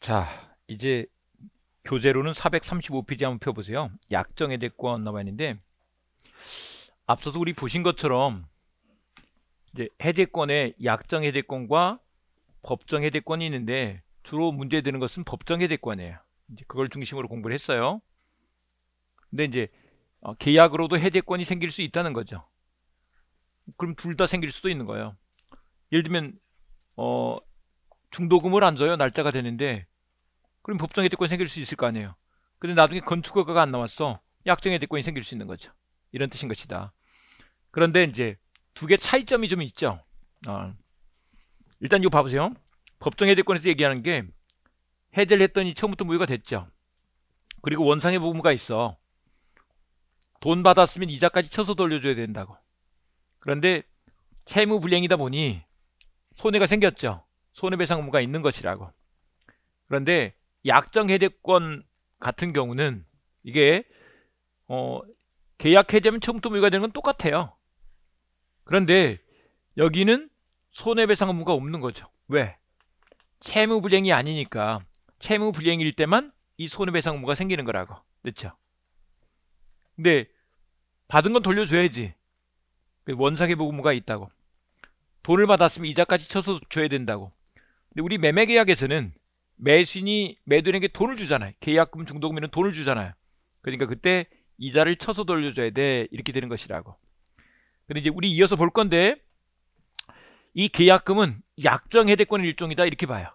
자, 이제 교재로는 435페이지 한번 펴보세요. 약정의 대권 나와 있는데 앞서도 우리 보신 것처럼 이제 해제권에 약정 해제권과 법정 해제권이 있는데 주로 문제되는 것은 법정 해제권이에요. 이제 그걸 중심으로 공부를 했어요. 근데 이제 어, 계약으로도 해제권이 생길 수 있다는 거죠. 그럼 둘 다 생길 수도 있는 거예요. 예를 들면 어, 중도금을 안 줘요. 날짜가 되는데 그럼 법정의 대권이 생길 수 있을 거 아니에요. 근데 나중에 건축허가가 안 나왔어. 약정의 대권이 생길 수 있는 거죠. 이런 뜻인 것이다. 그런데 이제 두 개 차이점이 좀 있죠. 어. 일단 이거 봐보세요. 법정의 대권에서 얘기하는 게 해제를 했더니 처음부터 무효가 됐죠. 그리고 원상의 보무가 있어. 돈 받았으면 이자까지 쳐서 돌려줘야 된다고. 그런데 채무 불량이다 보니 손해가 생겼죠. 손해배상 의무가 있는 것이라고. 그런데 약정 해제권 같은 경우는 이게 어, 계약 해제면 처음부터 무효가 건 똑같아요. 그런데 여기는 손해배상 의무가 없는 거죠. 왜? 채무불이행이 아니니까 채무불이행일 때만 이 손해배상 의무가 생기는 거라고. 그렇죠? 근데 받은 건 돌려줘야지. 그 원상회복 의무가 있다고. 돈을 받았으면 이자까지 쳐서 줘야 된다고. 근데 우리 매매계약에서는 매신이 매도인에게 돈을 주잖아요. 계약금 중도금에는 돈을 주잖아요. 그러니까 그때 이자를 쳐서 돌려줘야 돼. 이렇게 되는 것이라고. 근데 이제 우리 이어서 볼 건데 이 계약금은 약정 해대권의 일종이다 이렇게 봐요.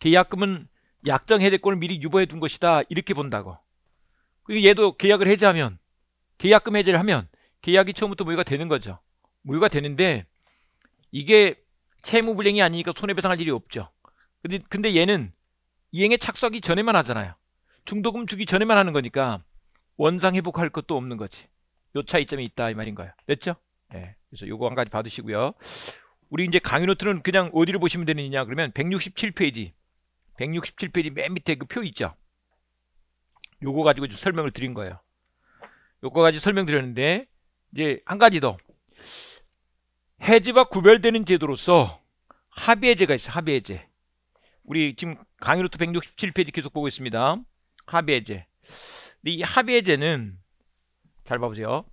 계약금은 약정 해대권을 미리 유보해 둔 것이다 이렇게 본다고. 그 얘도 계약을 해제하면 계약금 해제를 하면 계약이 처음부터 무효가 되는 거죠. 무효가 되는데 이게 채무불행이 아니니까 손해배상할 일이 없죠. 근데, 근데 얘는 이행에 착수하기 전에만 하잖아요. 중도금 주기 전에만 하는 거니까 원상 회복할 것도 없는 거지. 요 차이점이 있다 이 말인 거예요. 됐죠? 네. 그래서 요거 한 가지 받으시고요 우리 이제 강의 노트는 그냥 어디를 보시면 되느냐 그러면 167페이지 167페이지 맨 밑에 그 표 있죠? 요거 가지고 좀 설명을 드린 거예요. 요거 가지고 설명드렸는데 이제 한 가지 더 해지와 구별되는 제도로서 합의해제가 있어요. 합의해제. 우리 지금 강의로 167페이지 계속 보고 있습니다. 합의해제. 이 합의해제는 잘 봐보세요.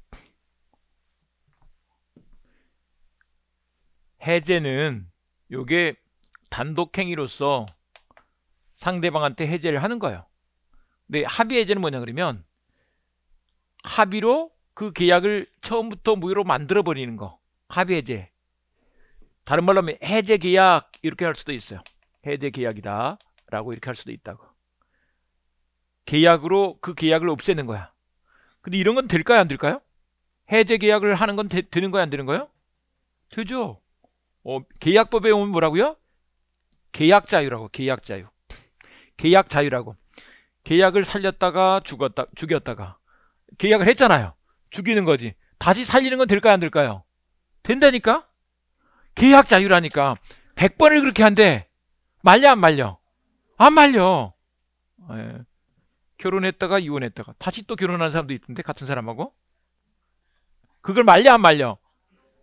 해제는 요게 단독행위로서 상대방한테 해제를 하는 거예요. 근데 합의해제는 뭐냐 그러면 합의로 그 계약을 처음부터 무효로 만들어버리는 거. 합의해제. 다른 말로 하면 해제 계약 이렇게 할 수도 있어요. 해제 계약이다 라고 이렇게 할 수도 있다고 계약으로 그 계약을 없애는 거야 근데 이런 건 될까요 안 될까요? 해제 계약을 하는 건 되, 는 거야 안 되는 거예요? 되죠 어, 계약법에 오면 뭐라고요? 계약 자유라고 계약 자유 계약 자유라고 계약을 살렸다가 죽었다 죽였다가 계약을 했잖아요 죽이는 거지 다시 살리는 건 될까요 안 될까요? 된다니까? 계약 자유라니까 100번을 그렇게 한대 말려 안 말려? 안 말려. 예. 결혼했다가 이혼했다가 다시 또 결혼하는 사람도 있던데 같은 사람하고 그걸 말려 안 말려?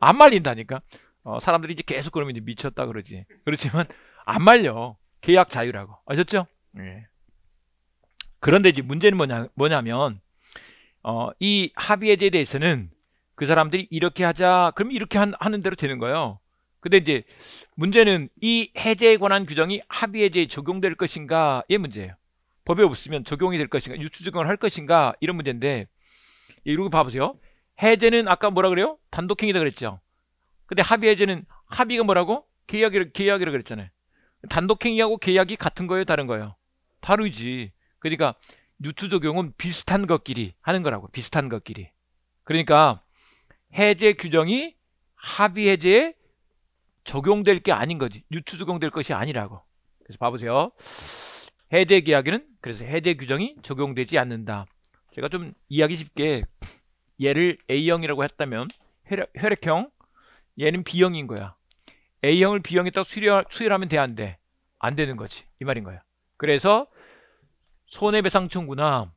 안 말린다니까. 어, 사람들이 이제 계속 그러면 이제 미쳤다 그러지. 그렇지만 안 말려. 계약 자유라고. 아셨죠? 예. 그런데 이제 문제는 뭐냐, 뭐냐면 어, 이 합의에 대해서는 그 사람들이 이렇게 하자 그럼 이렇게 한, 하는 대로 되는 거예요. 근데 이제 문제는 이 해제에 관한 규정이 합의 해제에 적용될 것인가의 문제예요. 법에 없으면 적용이 될 것인가, 유추 적용을 할 것인가 이런 문제인데 예, 이러고 봐보세요. 해제는 아까 뭐라 그래요? 단독행위다 그랬죠. 근데 합의 해제는 합의가 뭐라고? 계약이라, 계약이라 그랬잖아요. 단독행위하고 계약이 같은 거예요, 다른 거예요? 다르지. 그러니까 유추 적용은 비슷한 것끼리 하는 거라고. 비슷한 것끼리. 그러니까 해제 규정이 합의 해제에 적용될 게 아닌 거지. 유추 적용될 것이 아니라고. 그래서 봐보세요. 해제 계약에는 그래서 해제 규정이 적용되지 않는다. 제가 좀 이해하기 쉽게 얘를 A형이라고 했다면 혈액, 혈액형 얘는 B형인 거야. A형을 b 형에딱 수혈, 수혈하면 돼 안 돼? 안 되는 거지. 이 말인 거야. 그래서 손해배상 청구나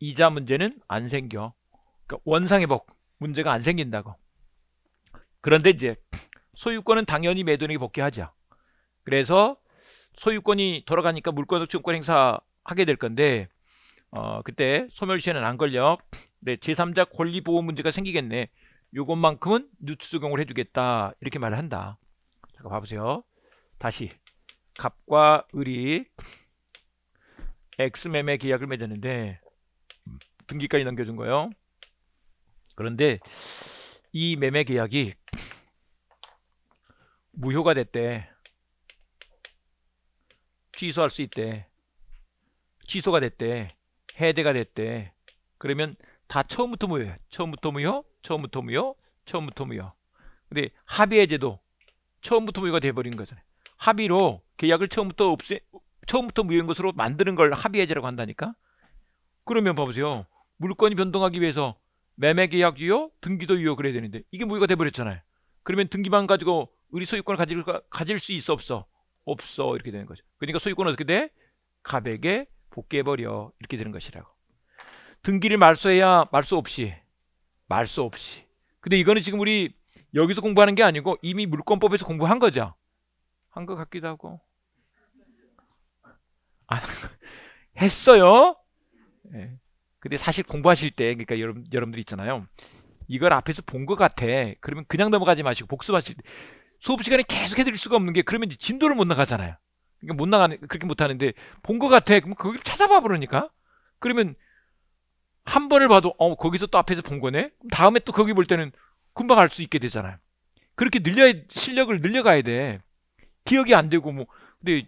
이자 문제는 안 생겨. 그러니까 원상회복 문제가 안 생긴다고. 그런데 이제 소유권은 당연히 매도인에게 복귀하자. 그래서 소유권이 돌아가니까 물권적 증권 행사하게 될 건데 어, 그때 소멸시효는 안 걸려. 네, 제3자 권리보호 문제가 생기겠네. 요것만큼은 누추 적용을 해주겠다. 이렇게 말을 한다. 잠깐 봐보세요. 다시 갑과 을이 엑스매매 계약을 맺었는데 음, 등기까지 넘겨준 거예요. 그런데 이 매매 계약이 무효가 됐대. 취소할 수 있대. 취소가 됐대. 해대가 됐대. 그러면 다 처음부터 무효 처음부터 무효, 처음부터 무효, 처음부터 무효. 근데 합의해제도 처음부터 무효가 돼버린 거잖아요. 합의로 계약을 처음부터 없애, 처음부터 무효인 것으로 만드는 걸 합의해제라고 한다니까. 그러면 봐보세요. 물건이 변동하기 위해서 매매 계약 유효, 등기도 유효 그래야 되는데 이게 무효가 돼버렸잖아요. 그러면 등기만 가지고 우리 소유권을 가질, 가질 수 있어 없어? 없어 이렇게 되는 거죠. 그러니까 소유권은 어떻게 돼? 갑에게 복귀해버려 이렇게 되는 것이라고. 등기를 말소해야 말소 없이 말소 없이. 근데 이거는 지금 우리 여기서 공부하는 게 아니고 이미 물권법에서 공부한 거죠. 한 것 같기도 하고. 아, 했어요. 네. 근데 사실 공부하실 때 그러니까 여러분 여러분들 있잖아요. 이걸 앞에서 본 것 같아. 그러면 그냥 넘어가지 마시고 복습하실 때 수업 시간에 계속 해드릴 수가 없는 게 그러면 이제 진도를 못 나가잖아요. 그러니까 못 나가는 그렇게 못 하는데 본 것 같아. 그럼 그걸 찾아봐 보라니까. 그러면 한 번을 봐도 어 거기서 또 앞에서 본 거네. 다음에 또 거기 볼 때는 금방 알 수 있게 되잖아요. 그렇게 늘려 실력을 늘려가야 돼. 기억이 안 되고 뭐 근데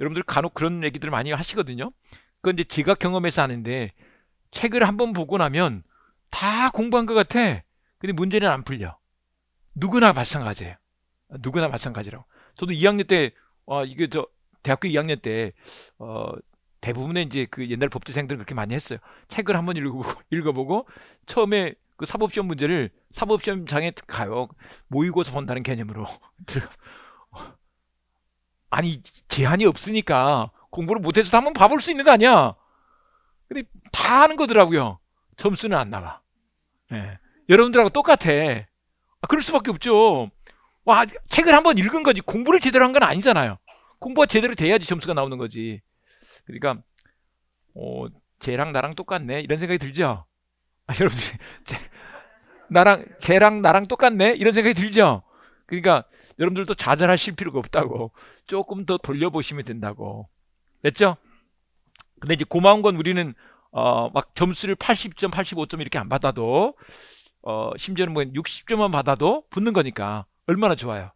여러분들 간혹 그런 얘기들 많이 하시거든요. 그건 이제 제가 경험해서 아는데 책을 한 번 보고 나면 다 공부한 것 같아. 근데 문제는 안 풀려. 누구나 발생하세요. 누구나 마찬가지라고. 저도 2학년 때, 어, 이게 저, 대학교 2학년 때, 어, 대부분의 이제 그 옛날 법제생들은 그렇게 많이 했어요. 책을 한번 읽어보고, 읽어보고, 처음에 그 사법시험 문제를 사법시험장에 가요. 모의고사 본다는 개념으로. 아니, 제한이 없으니까 공부를 못해서 한번 봐볼 수 있는 거 아니야? 근데 다 하는 거더라고요. 점수는 안 나가. 네. 예. 여러분들하고 똑같아. 아, 그럴 수밖에 없죠. 와, 책을 한번 읽은 거지 공부를 제대로 한 건 아니잖아요. 공부가 제대로 돼야지 점수가 나오는 거지. 그러니까 어, 쟤랑 나랑 똑같네 이런 생각이 들죠. 아, 여러분, 들 쟤, 나랑 쟤랑 나랑 똑같네 이런 생각이 들죠. 그러니까 여러분들도 좌절하실 필요가 없다고 조금 더 돌려보시면 된다고 됐죠? 근데 이제 고마운 건 우리는 어, 막 점수를 80점, 85점 이렇게 안 받아도 어, 심지어는 뭐 60점만 받아도 붙는 거니까 얼마나 좋아요.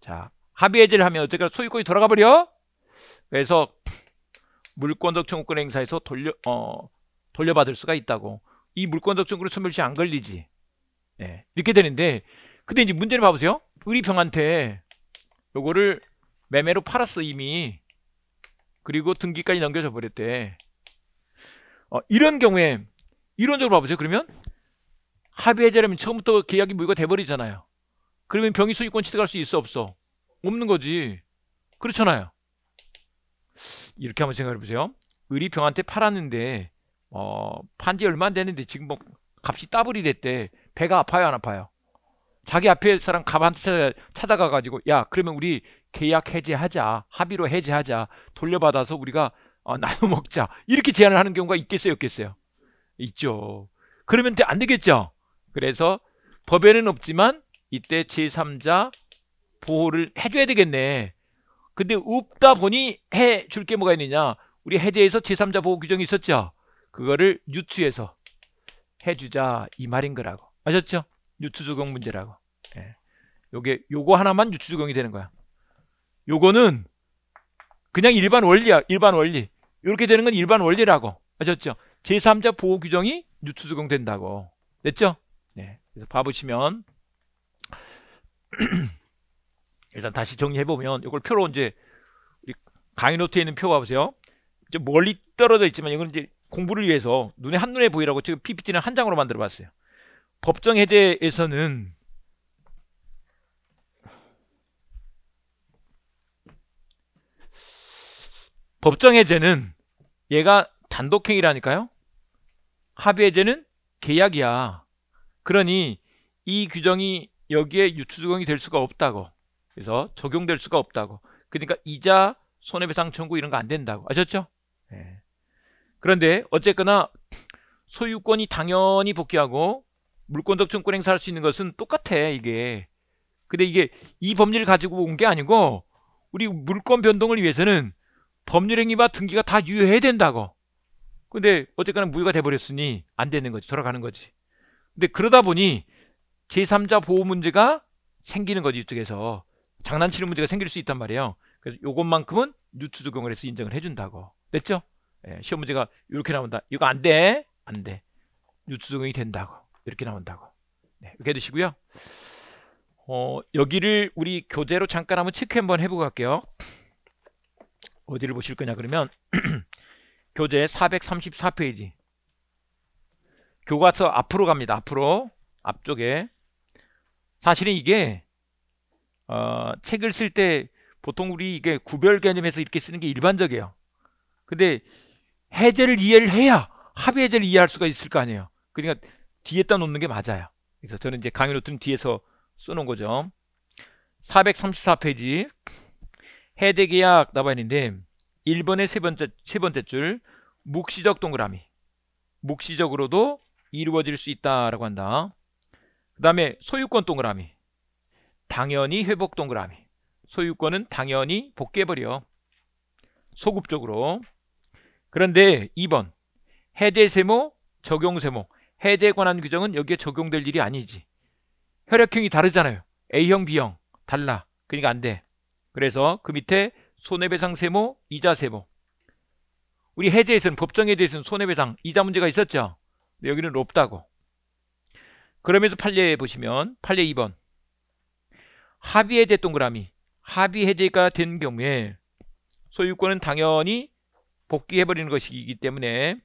자, 합의 해제를 하면 어쨌거나 소유권이 돌아가 버려. 그래서 물권적 청구권 행사에서 돌려 어, 돌려받을 수가 있다고. 이 물권적 청구권 소멸시 안 걸리지. 네, 이렇게 되는데 근데 이제 문제를 봐보세요. 의리평한테 요거를 매매로 팔았어 이미. 그리고 등기까지 넘겨져 버렸대. 어, 이런 경우에 이론적으로 봐보세요. 그러면 합의해제라면 처음부터 계약이 무효가 돼버리잖아요. 그러면 병이 소유권 취득할 수 있어 없어? 없는 거지. 그렇잖아요. 이렇게 한번 생각해 보세요. 의리 병한테 팔았는데 어, 판 지 얼마 안 되는데 지금 뭐 값이 따블이 됐대. 배가 아파요 안 아파요? 자기 앞에 사람 가한테 찾아가 가지고 야 그러면 우리 계약 해제하자 합의로 해제하자 돌려받아서 우리가 어, 나눠 먹자 이렇게 제안을 하는 경우가 있겠어요 없겠어요? 있죠. 그러면 안 되겠죠. 그래서 법에는 없지만 이때 제3자 보호를 해줘야 되겠네. 근데 없다 보니 해 줄 게 뭐가 있느냐. 우리 해제에서 제3자 보호 규정이 있었죠. 그거를 유추해서 해주자 이 말인 거라고. 아셨죠? 유추조경 문제라고. 예. 요게 요거 하나만 유추조경이 되는 거야. 요거는 그냥 일반 원리야. 일반 원리. 이렇게 되는 건 일반 원리라고. 아셨죠? 제3자 보호 규정이 유추조경 된다고. 됐죠? 네. 그래서 봐보시면 일단 다시 정리해 보면 이걸 표로 이제 우리 강의 노트에 있는 표 봐보세요. 좀 멀리 떨어져 있지만 이건 이제 공부를 위해서 눈에 한눈에 보이라고 지금 PPT는 한 장으로 만들어 봤어요. 법정 해제에서는 법정 해제는 얘가 단독행위라니까요. 합의 해제는 계약이야. 그러니 이 규정이 여기에 유추적용이 될 수가 없다고. 그래서 적용될 수가 없다고. 그러니까 이자 손해배상 청구 이런 거 안 된다고. 아셨죠? 네. 그런데 어쨌거나 소유권이 당연히 복귀하고 물권적 청구 행사할 수 있는 것은 똑같아 이게. 근데 이게 이 법률을 가지고 온 게 아니고 우리 물권 변동을 위해서는 법률 행위와 등기가 다 유효해야 된다고. 근데 어쨌거나 무효가 돼버렸으니 안 되는 거지 돌아가는 거지. 근데 그러다 보니 제3자 보호 문제가 생기는 거지 이쪽에서 장난치는 문제가 생길 수 있단 말이에요. 그래서 요것만큼은 뉴트 적용을 해서 인정을 해준다고. 됐죠? 예, 시험 문제가 이렇게 나온다. 이거 안 돼. 안 돼. 뉴트 적용이 된다고. 이렇게 나온다고. 네, 이렇게 해주시고요. 어, 여기를 우리 교재로 잠깐 한번 체크 한번 해보고 갈게요. 어디를 보실 거냐 그러면 교재 434페이지 교과서 앞으로 갑니다. 앞으로 앞쪽에 사실은 이게 어, 책을 쓸 때 보통 우리 이게 구별 개념에서 이렇게 쓰는 게 일반적이에요. 근데 해제를 이해를 해야 합의 해제를 이해할 수가 있을 거 아니에요. 그러니까 뒤에다 놓는 게 맞아요. 그래서 저는 이제 강의 노트는 뒤에서 써놓은 거죠. 434페이지 해대 계약 나와 있는데 1번의 세 번째 세 번째 줄 묵시적 동그라미. 묵시적으로도 이루어질 수 있다라고 한다. 그 다음에 소유권 동그라미 당연히 회복 동그라미 소유권은 당연히 복귀해버려 소급적으로 그런데 2번 해제세모 적용세모 해제에 관한 규정은 여기에 적용될 일이 아니지 혈액형이 다르잖아요 A형 B형 달라 그러니까 안돼 그래서 그 밑에 손해배상 세모 이자 세모 우리 해제에서는 법정에 대해서는 손해배상 이자 문제가 있었죠 근데 여기는 높다고. 그러면서 판례 보시면 판례 2번 합의해제 동그라미 합의해제가 된 경우에 소유권은 당연히 복귀해버리는 것이기 때문에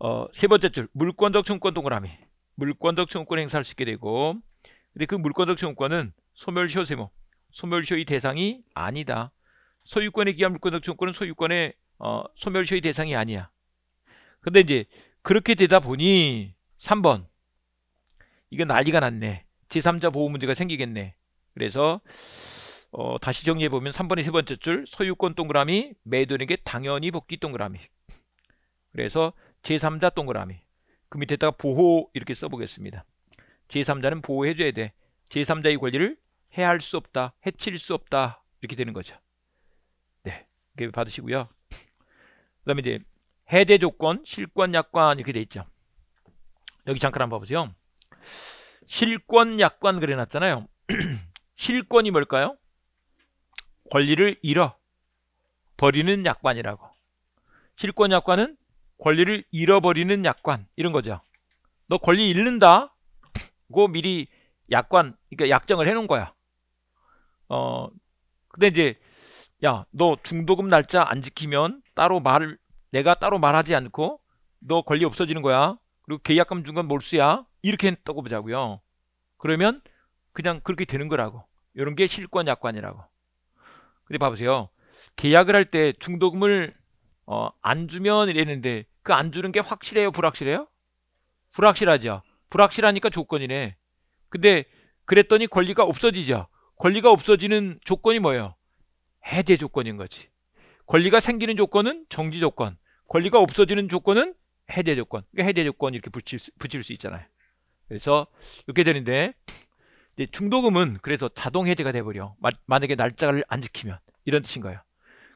어, 세 번째 줄 물권적 청구권 동그라미 물권적 청구권 행사할 수 있게 되고 근데 그 물권적 청구권은 소멸시효 세모 소멸시효의 대상이 아니다 소유권에 기한 물권적 청구권은 소유권의 어, 소멸시효의 대상이 아니야 근데 이제 그렇게 되다 보니 3번 이건 난리가 났네. 제3자 보호 문제가 생기겠네. 그래서 어, 다시 정리해 보면 3번의 세 번째 줄 소유권 동그라미 매도인에게 당연히 복귀 동그라미. 그래서 제3자 동그라미. 그 밑에다가 보호 이렇게 써보겠습니다. 제3자는 보호해줘야 돼. 제3자의 권리를 해할 수 없다, 해칠 수 없다 이렇게 되는 거죠. 네, 이렇게 받으시고요. 그다음에 이제 해제 조건, 실권, 약관 이렇게 돼 있죠. 여기 잠깐 한번 봐보세요. 실권, 약관 그려놨잖아요. 실권이 뭘까요? 권리를 잃어 버리는 약관이라고. 실권, 약관은 권리를 잃어버리는 약관 이런 거죠. 너 권리 잃는다. 고 미리 약관, 그러니까 약정을 해놓은 거야. 어, 근데 이제 야, 너 중도금 날짜 안 지키면 따로 말을 내가 따로 말하지 않고 너 권리 없어지는 거야. 그리고 계약금 준 건 몰수야. 이렇게 했다고 보자고요. 그러면 그냥 그렇게 되는 거라고. 이런 게 실권 약관이라고. 근데 봐보세요. 계약을 할 때 중도금을 어, 안 주면 이랬는데 그 안 주는 게 확실해요? 불확실해요? 불확실하죠. 불확실하니까 조건이네. 근데 그랬더니 권리가 없어지죠. 권리가 없어지는 조건이 뭐예요? 해제 조건인 거지. 권리가 생기는 조건은 정지 조건, 권리가 없어지는 조건은 해제 조건. 그러니까 해제 조건 이렇게 붙일 수, 붙일 수 있잖아요. 그래서 이렇게 되는데 중도금은 그래서 자동 해제가 돼버려. 마, 만약에 날짜를 안 지키면 이런 뜻인 거예요.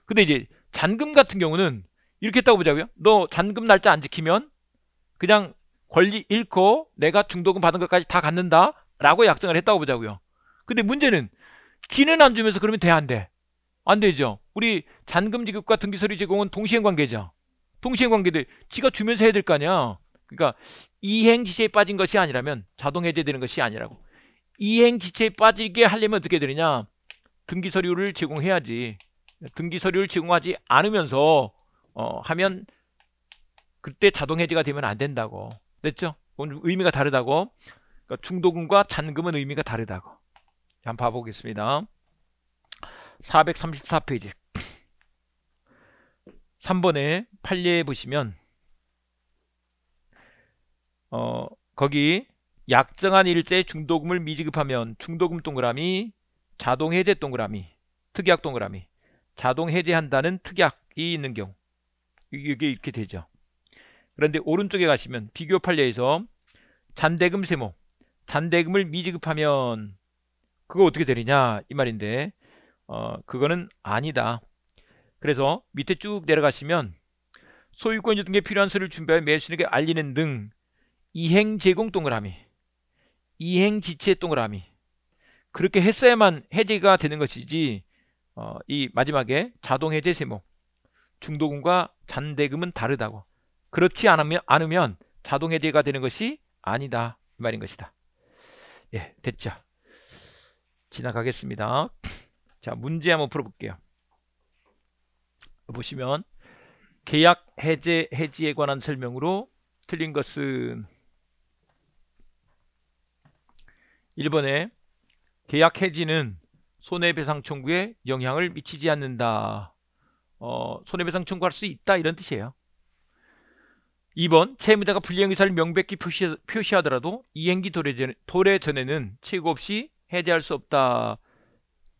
근데 이제 잔금 같은 경우는 이렇게 했다고 보자고요. 너 잔금 날짜 안 지키면 그냥 권리 잃고 내가 중도금 받은 것까지 다 갖는다 라고 약정을 했다고 보자고요. 근데 문제는 지는 안 주면서 그러면 돼 안 돼? 안 되죠. 우리 잔금 지급과 등기서류 제공은 동시행 관계죠. 동시행 관계들 지가 주면서 해야 될 거 아니야. 그러니까 이행 지체에 빠진 것이 아니라면 자동 해제되는 것이 아니라고. 이행 지체에 빠지게 하려면 어떻게 되느냐? 등기 서류를 제공해야지. 등기 서류를 제공하지 않으면서 어, 하면 그때 자동 해제가 되면 안 된다고. 됐죠? 그건 의미가 다르다고. 그러니까 중도금과 잔금은 의미가 다르다고. 한번 봐보겠습니다. 434페이지 3번에 판례 보시면 어 거기 약정한 일제 중도금을 미지급하면 중도금 동그라미 자동 해제 동그라미 특약 동그라미 자동 해제한다는 특약이 있는 경우 이게 이렇게 되죠. 그런데 오른쪽에 가시면 비교 판례에서 잔대금 세모 잔대금을 미지급하면 그거 어떻게 되느냐 이 말인데 어, 그거는 아니다. 그래서 밑에 쭉 내려가시면 소유권유 등에 필요한 서류를 준비하여 매수인에게 알리는 등 이행 제공 동그라미 이행 지체 동그라미 그렇게 했어야만 해제가 되는 것이지 어, 이 마지막에 자동 해제 세목 중도금과 잔대금은 다르다고 그렇지 않으면, 않으면 자동 해제가 되는 것이 아니다 이 말인 것이다 예 됐죠 지나가겠습니다 자, 문제 한번 풀어볼게요. 보시면 계약 해제 해지에 관한 설명으로 틀린 것은 1번에 계약 해지는 손해배상 청구에 영향을 미치지 않는다. 어, 손해배상 청구할 수 있다 이런 뜻이에요. 2번 채무자가 불이행 의사를 명백히 표시, 하더라도 이행기 도래, 전, 도래 전에는 최고 없이 해제할 수 없다.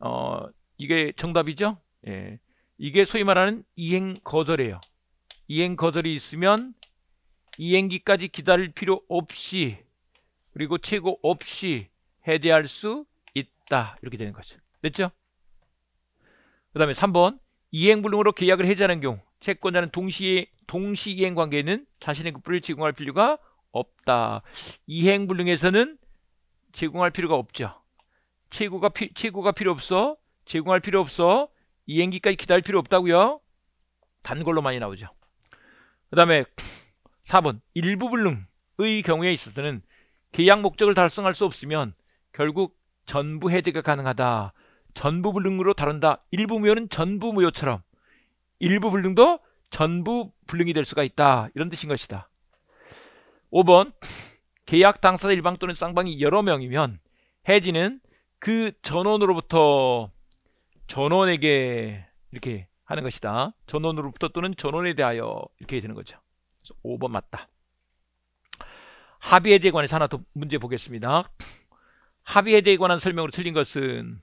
어, 이게 정답이죠? 예. 이게 소위 말하는 이행 거절이에요. 이행 거절이 있으면 이행기까지 기다릴 필요 없이 그리고 최고 없이 해제할 수 있다. 이렇게 되는 거죠. 됐죠? 그 다음에 3번 이행불능으로 계약을 해제하는 경우 채권자는 동시에 동시 이행 관계에는 자신의 급부를 제공할 필요가 없다. 이행불능에서는 제공할 필요가 없죠. 최고가 피, 최고가 필요 없어. 제공할 필요 없어. 이행기까지 기다릴 필요 없다고요. 단골로 많이 나오죠. 그 다음에 4번 일부 불능의 경우에 있어서는 계약 목적을 달성할 수 없으면 결국 전부 해제가 가능하다. 전부 불능으로 다룬다. 일부 무효는 전부 무효처럼 일부 불능도 전부 불능이 될 수가 있다. 이런 뜻인 것이다. 5번 계약 당사자 일방 또는 쌍방이 여러 명이면 해지는 그 전원으로부터 전원에게 이렇게 하는 것이다. 전원으로부터 또는 전원에 대하여 이렇게 되는 거죠. 5번 맞다. 합의 해제에 관해서 하나 더 문제 보겠습니다. 합의 해제에 관한 설명으로 틀린 것은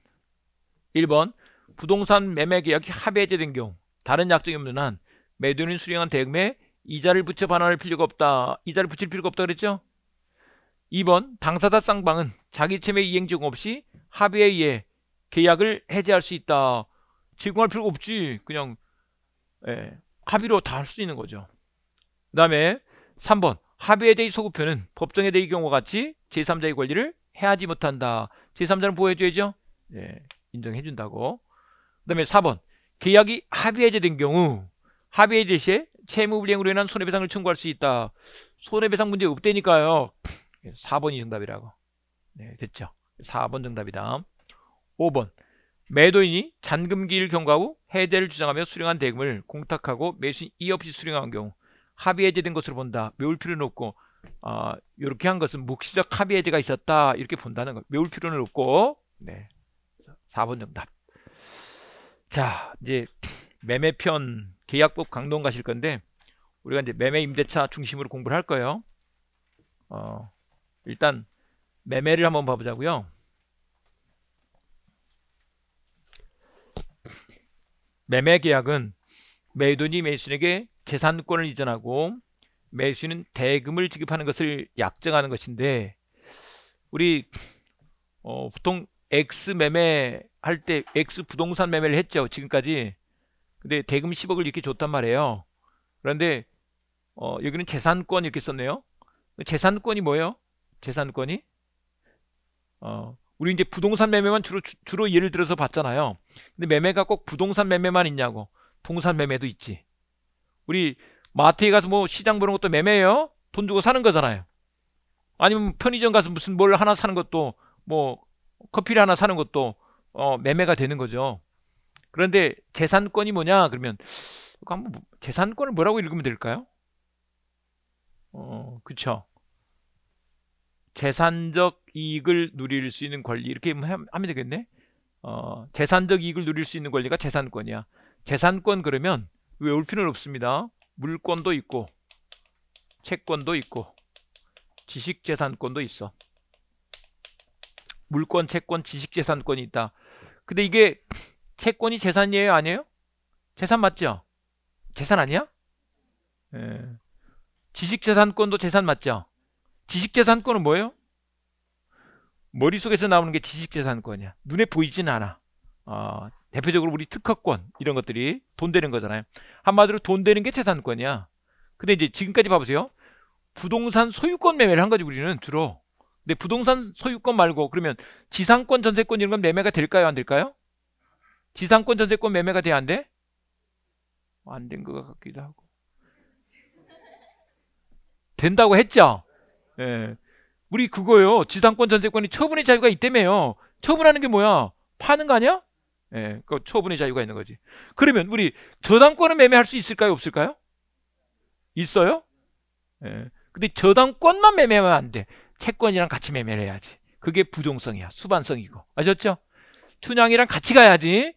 1번 부동산 매매 계약이 합의 해제된 경우 다른 약정이 없는 한 매도인이 수령한 대금에 이자를 붙여 반환할 필요가 없다. 이자를 붙일 필요가 없다 그랬죠? 2번 당사자 쌍방은 자기 채무 이행 적용 없이 합의에 의해 계약을 해제할 수 있다. 제공할 필요가 없지. 그냥 예, 합의로 다 할 수 있는 거죠. 그 다음에 3번 합의에 대해 소급표는 법정에 대해 경우와 같이 제3자의 권리를 해하지 못한다. 제3자는 보호해줘야죠. 예, 인정해준다고. 그 다음에 4번 계약이 합의 해제된 경우 합의해제 시에 채무불이행으로 인한 손해배상을 청구할 수 있다. 손해배상 문제 없다니까요 4번이 정답이라고. 네, 됐죠. 4번 정답이다. 5번 매도인이 잔금기일 경과후 해제를 주장하며 수령한 대금을 공탁하고 매수인 이의 없이 수령한 경우 합의해제된 것으로 본다. 메울 필요는 없고 어, 아, 이렇게 한 것은 묵시적 합의해제가 있었다. 이렇게 본다는 거. 메울 필요는 없고 네. 4번 정답. 자 이제 매매편 계약법 강동 가실 건데 우리가 이제 매매 임대차 중심으로 공부를 할 거예요. 어, 일단 매매를 한번 봐보자고요. 매매 계약은 매도인이 매수인에게 재산권을 이전하고 매수인은 대금을 지급하는 것을 약정하는 것인데 우리 어, 보통 X 매매 할 때 X 부동산 매매를 했죠 지금까지 근데 대금 10억을 이렇게 줬단 말이에요 그런데 어, 여기는 재산권 이렇게 썼네요 재산권이 뭐예요? 재산권이 어, 우리 이제 부동산 매매만 주로 주로 예를 들어서 봤잖아요. 근데 매매가 꼭 부동산 매매만 있냐고. 동산 매매도 있지. 우리 마트에 가서 뭐 시장 보는 것도 매매예요. 돈 주고 사는 거잖아요. 아니면 편의점 가서 무슨 뭘 하나 사는 것도 뭐 커피를 하나 사는 것도 어, 매매가 되는 거죠. 그런데 재산권이 뭐냐? 그러면 한번 뭐, 재산권을 뭐라고 읽으면 될까요? 어, 그쵸. 재산적 이익을 누릴 수 있는 권리 이렇게 뭐 하면 되겠네. 어, 재산적 이익을 누릴 수 있는 권리가 재산권이야. 재산권 그러면 외울 필요는 없습니다. 물권도 있고 채권도 있고 지식재산권도 있어. 물권, 채권, 지식재산권이 있다. 근데 이게 채권이 재산이에요? 아니에요? 재산 맞죠? 재산 아니야? 예. 지식재산권도 재산 맞죠? 지식재산권은 뭐예요? 머릿속에서 나오는 게 지식재산권이야. 눈에 보이진 않아. 어, 대표적으로 우리 특허권 이런 것들이 돈 되는 거잖아요. 한마디로 돈 되는 게 재산권이야. 근데 이제 지금까지 봐보세요. 부동산 소유권 매매를 한 거지 우리는 주로. 근데 부동산 소유권 말고 그러면 지상권, 전세권 이런 건 매매가 될까요? 안 될까요? 지상권, 전세권 매매가 돼야 안 돼? 안 된 것 같기도 하고. 된다고 했죠? 예. 우리 그거요. 지상권 전세권이 처분의 자유가 있다며요. 처분하는 게 뭐야? 파는 거 아니야? 예. 그 처분의 자유가 있는 거지. 그러면 우리 저당권은 매매할 수 있을까요? 없을까요? 있어요? 예. 근데 저당권만 매매하면 안 돼. 채권이랑 같이 매매를 해야지. 그게 부동성이야. 수반성이고. 아셨죠? 춘향이랑 같이 가야지.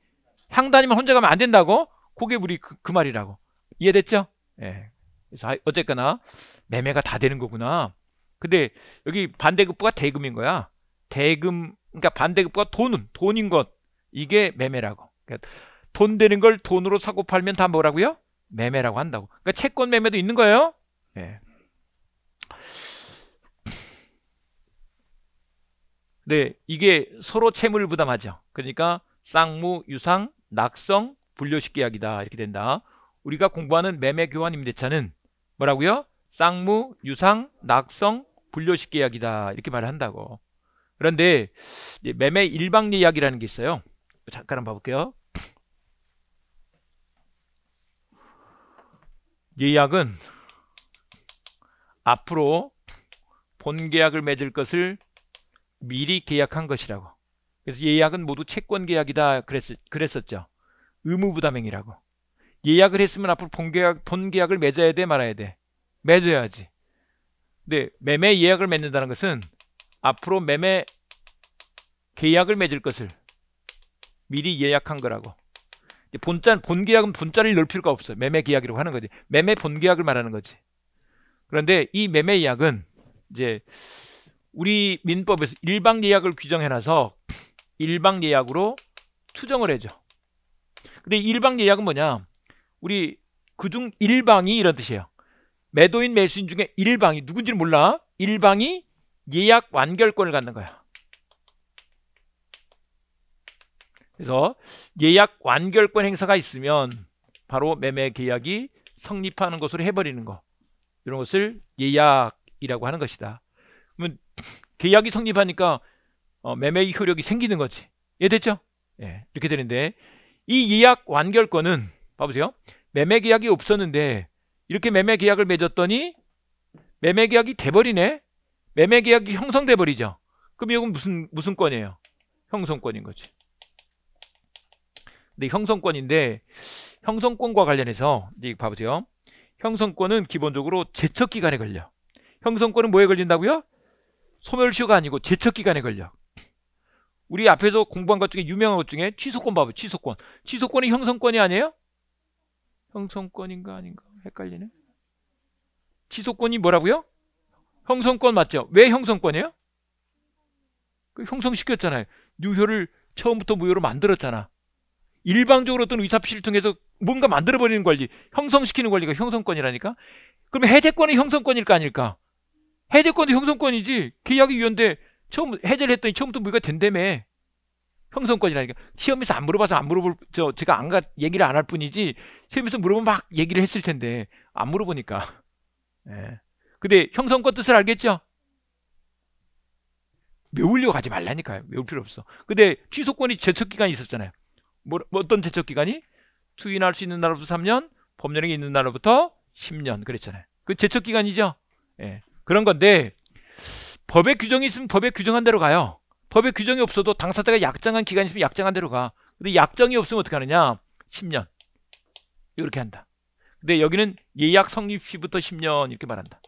향단이면 혼자 가면 안 된다고? 그게 우리 그, 그 말이라고. 이해됐죠? 예. 그래서 어쨌거나 매매가 다 되는 거구나. 근데 여기 반대급부가 대금인 거야. 대금 그러니까 반대급부가 돈은 돈인 것 이게 매매라고. 그러니까 돈 되는 걸 돈으로 사고 팔면 다 뭐라고요? 매매라고 한다고. 그러니까 채권 매매도 있는 거예요. 예. 네, 이게 서로 채무를 부담하죠. 그러니까 쌍무, 유상, 낙성, 분류식 계약이다 이렇게 된다. 우리가 공부하는 매매 교환 임대차는 뭐라고요? 쌍무, 유상, 낙성, 분료식 계약이다 이렇게 말을 한다고. 그런데 매매 일방 예약이라는게 있어요. 잠깐 한번 봐볼게요. 예약은 앞으로 본 계약을 맺을 것을 미리 계약한 것이라고. 그래서 예약은 모두 채권 계약이다 그랬, 그랬었죠. 의무 부담행이라고. 예약을 했으면 앞으로 본 계약 본 계약을 맺어야 돼 말아야 돼. 맺어야지. 근데 네, 매매 예약을 맺는다는 것은 앞으로 매매 계약을 맺을 것을 미리 예약한 거라고 본 짠 본계약은 본자를 넓힐 필요가 없어요 매매 계약이라고 하는 거지 매매 본계약을 말하는 거지 그런데 이 매매 예약은 이제 우리 민법에서 일방 예약을 규정해놔서 일방 예약으로 추정을 해줘 근데 일방 예약은 뭐냐 우리 그중 일방이 이런 뜻이에요 매도인 매수인 중에 일방이 누군지는 몰라 일방이 예약 완결권을 갖는 거야 그래서 예약 완결권 행사가 있으면 바로 매매 계약이 성립하는 것으로 해버리는 거 이런 것을 예약이라고 하는 것이다 그러면 계약이 성립하니까 어, 매매의 효력이 생기는 거지 이해됐죠? 예, 이렇게 되는데 이 예약 완결권은 봐보세요 매매 계약이 없었는데 이렇게 매매 계약을 맺었더니 매매 계약이 돼버리네. 매매 계약이 형성돼 버리죠. 그럼 이건 무슨 무슨 권이에요? 형성권인 거지. 근데 형성권인데 형성권과 관련해서 이 네, 봐보세요. 형성권은 기본적으로 제척 기간에 걸려. 형성권은 뭐에 걸린다고요? 소멸시효가 아니고 제척 기간에 걸려. 우리 앞에서 공부한 것 중에 유명한 것 중에 취소권 봐봐. 취소권. 취소권이 형성권이 아니에요? 형성권인가 아닌가? 헷갈리네. 취소권이 뭐라고요? 형성권 맞죠? 왜 형성권이에요? 그 형성시켰잖아요. 유효를 처음부터 무효로 만들었잖아. 일방적으로 어떤 의사표시를 통해서 뭔가 만들어버리는 권리, 형성시키는 권리가 형성권이라니까? 그럼 해제권은 형성권일까 아닐까? 해제권도 형성권이지. 계약이 위헌데 처음 해제를 했더니 처음부터 무효가 된다며. 형성권이라니까 시험에서 안 물어봐서 안 물어볼 저 제가 안가 얘기를 안 할 뿐이지 시험에서 물어보면 막 얘기를 했을 텐데 안 물어보니까 예. 근데 형성권 뜻을 알겠죠? 외우려고 하지 말라니까요 외울 필요 없어 근데 취소권이 제척기간이 있었잖아요 뭐, 뭐 어떤 제척기간이? 투인할 수 있는 날로부터 3년 법령이 있는 날로부터 10년 그랬잖아요 그 제척기간이죠 예. 그런 건데 법에 규정이 있으면 법에 규정한 대로 가요 법에 규정이 없어도 당사자가 약정한 기간이 있으면 약정한 대로 가. 근데 약정이 없으면 어떻게 하느냐? 10년. 이렇게 한다. 근데 여기는 예약 성립 시부터 10년 이렇게 말한다.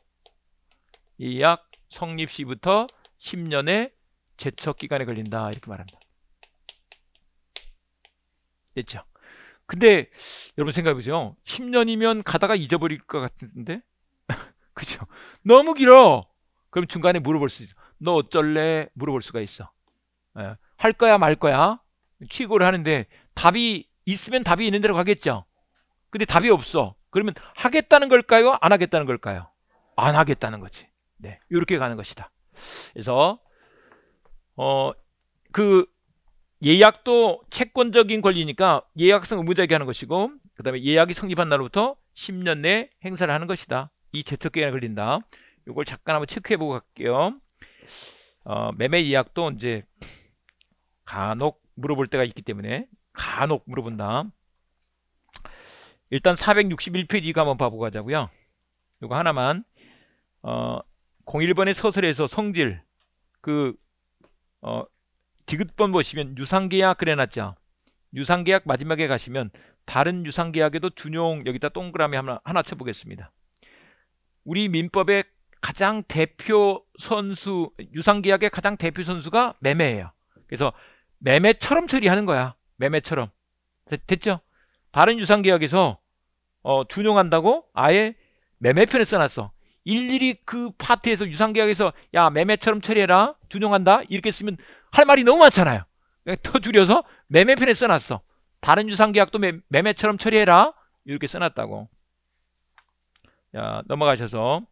예약 성립 시부터 10년의 제척 기간에 걸린다. 이렇게 말한다. 됐죠? 근데 여러분 생각해보세요. 10년이면 가다가 잊어버릴 것 같은데? 그죠? 너무 길어. 그럼 중간에 물어볼 수 있어. 너 어쩔래? 물어볼 수가 있어. 예, 할 거야 말 거야? 취고를 하는데 답이 있으면 답이 있는 대로 가겠죠. 근데 답이 없어. 그러면 하겠다는 걸까요? 안 하겠다는 걸까요? 안 하겠다는 거지. 네, 이렇게 가는 것이다. 그래서 어, 그 예약도 채권적인 권리니까 예약성 의무자에게 하는 것이고 그 다음에 예약이 성립한 날로부터 10년 내 행사를 하는 것이다. 이제척기간에 걸린다. 이걸 잠깐 한번 체크해보고 갈게요. 어, 매매 예약도 이제 간혹 물어볼 때가 있기 때문에 간혹 물어본다. 일단 461페이지 가만 봐보고 가자고요. 이거 하나만 어, 01번의 서술에서 성질 그 어, 디귿번 보시면 유상계약 그래놨죠. 유상계약 마지막에 가시면 다른 유상계약에도 준용 여기다 동그라미 하나, 하나 쳐보겠습니다. 우리 민법에 가장 대표 선수 유상계약의 가장 대표 선수가 매매예요. 그래서 매매처럼 처리하는 거야. 매매처럼 됐죠? 다른 유상계약에서 어, 준용한다고 아예 매매편에 써놨어. 일일이 그 파트에서 유상계약에서 야 매매처럼 처리해라 준용한다 이렇게 쓰면 할 말이 너무 많잖아요. 그러니까 더 줄여서 매매편에 써놨어. 다른 유상계약도 매매처럼 처리해라 이렇게 써놨다고. 야 넘어가셔서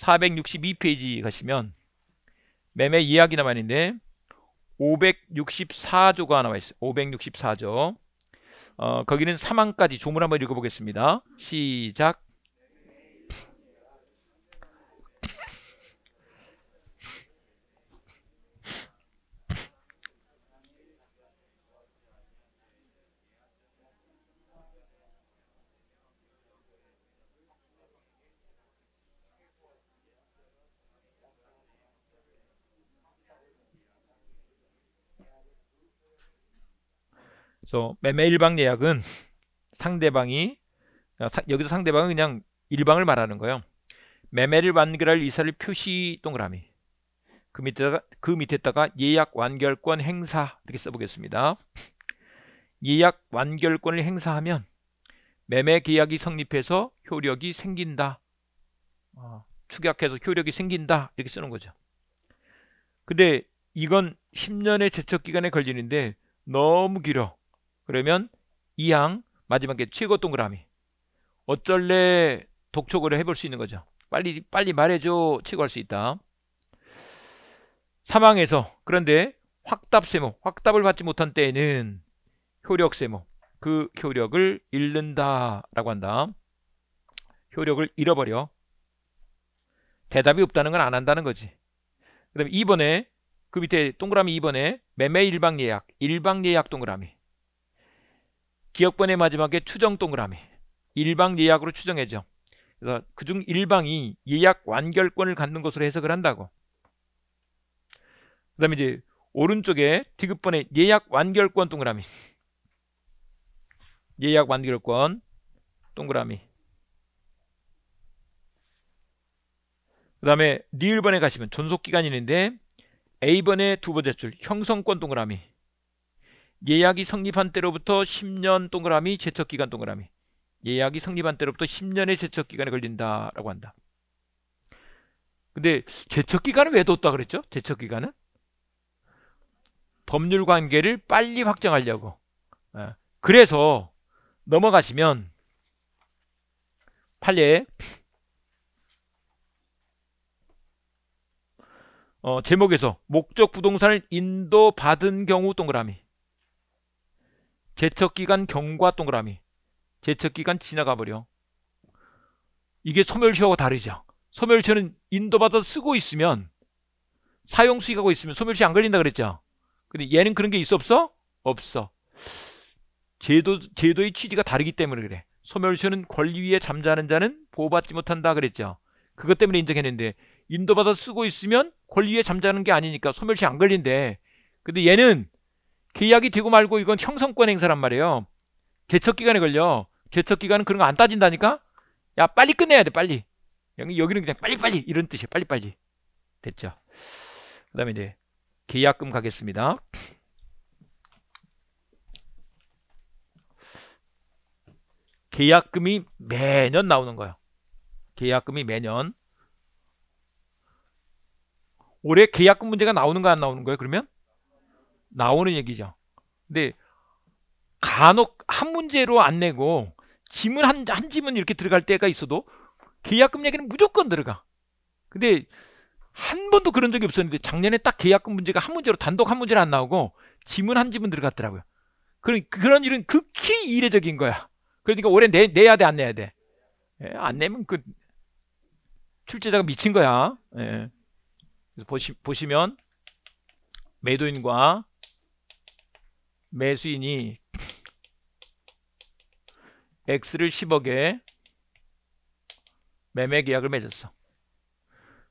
462페이지 가시면 매매 이야기 나만인데 564조가 나와 있어요. 564조. 어, 거기는 3항까지 조문 한번 읽어보겠습니다. 시작. 그래서 매매 일방 예약은 상대방이 어, 여기서 상대방은 그냥 일방을 말하는 거예요. 매매를 완결할 이사를 표시 동그라미. 그 밑에다가, 그 밑에다가 예약 완결권 행사 이렇게 써보겠습니다. 예약 완결권을 행사하면 매매 계약이 성립해서 효력이 생긴다. 어, 축약해서 효력이 생긴다. 이렇게 쓰는 거죠. 근데 이건 10년의 제척 기간에 걸리는데 너무 길어. 그러면 이항 마지막에 최고 동그라미 어쩔래 독촉을 해볼 수 있는 거죠. 빨리 빨리 말해줘 치고 할 수 있다. 3항에서 그런데 확답세모 확답을 받지 못한 때에는 효력세모 그 효력을 잃는다 라고 한다. 효력을 잃어버려. 대답이 없다는 건 안 한다는 거지. 그 다음에 2번에 그 밑에 동그라미 2번에 매매 일방 예약 일방 예약 동그라미 기억번의 마지막에 추정 동그라미 일방 예약으로 추정해죠. 그래서 그중 일방이 예약 완결권을 갖는 것으로 해석을 한다고. 그다음에 이제 오른쪽에 디귿번에 예약 완결권 동그라미 예약 완결권 동그라미 그 다음에 니을번에 가시면 존속기간이 있는데 A번의 두 번째 줄 형성권 동그라미 예약이 성립한 때로부터 10년 동그라미 제척 기간 동그라미 예약이 성립한 때로부터 10년의 제척 기간에 걸린다라고 한다. 근데 제척 기간은 왜 뒀다 그랬죠? 제척 기간은 법률 관계를 빨리 확정하려고. 예. 그래서 넘어가시면 판례 어, 제목에서 목적 부동산을 인도받은 경우 동그라미 제척기간 경과 동그라미 제척기간 지나가 버려 이게 소멸시효하 다르죠 소멸시효는 인도받아 쓰고 있으면 사용 수익하고 있으면 소멸시 안 걸린다 그랬죠 근데 얘는 그런 게 있어 없어? 없어 제도, 제도의 취지가 다르기 때문에 그래 소멸시효는 권리 위에 잠자는 자는 보호받지 못한다 그랬죠 그것 때문에 인정했는데 인도받아 쓰고 있으면 권리 위에 잠자는 게 아니니까 소멸시 안 걸린대 근데 얘는 계약이 그 되고 말고 이건 형성권 행사란 말이에요. 제척 기간에 걸려. 제척 기간은 그런 거 안 따진다니까. 야 빨리 끝내야 돼 빨리. 여기 는 그냥 빨리 빨리 이런 뜻이에요. 빨리 빨리 됐죠. 그다음에 이제 계약금 가겠습니다. 계약금이 매년 나오는 거예요. 계약금이 매년 올해 계약금 문제가 나오는 거안 나오는 거예요? 그러면 나오는 얘기죠. 근데 간혹 한 문제로 안 내고 지문 한, 한 짐은 이렇게 들어갈 때가 있어도 계약금 얘기는 무조건 들어가. 근데 한 번도 그런 적이 없었는데 작년에 딱 계약금 문제가 한 문제로 단독 한 문제로 안 나오고 지문 한 짐은 들어갔더라고요. 그런 그런 일은 극히 이례적인 거야. 그러니까 올해 내, 내야 돼 안 내야 돼? 예, 안 내면 그 출제자가 미친 거야. 예. 보시, 보시면 매도인과 매수인이 X를 10억에 매매 계약을 맺었어.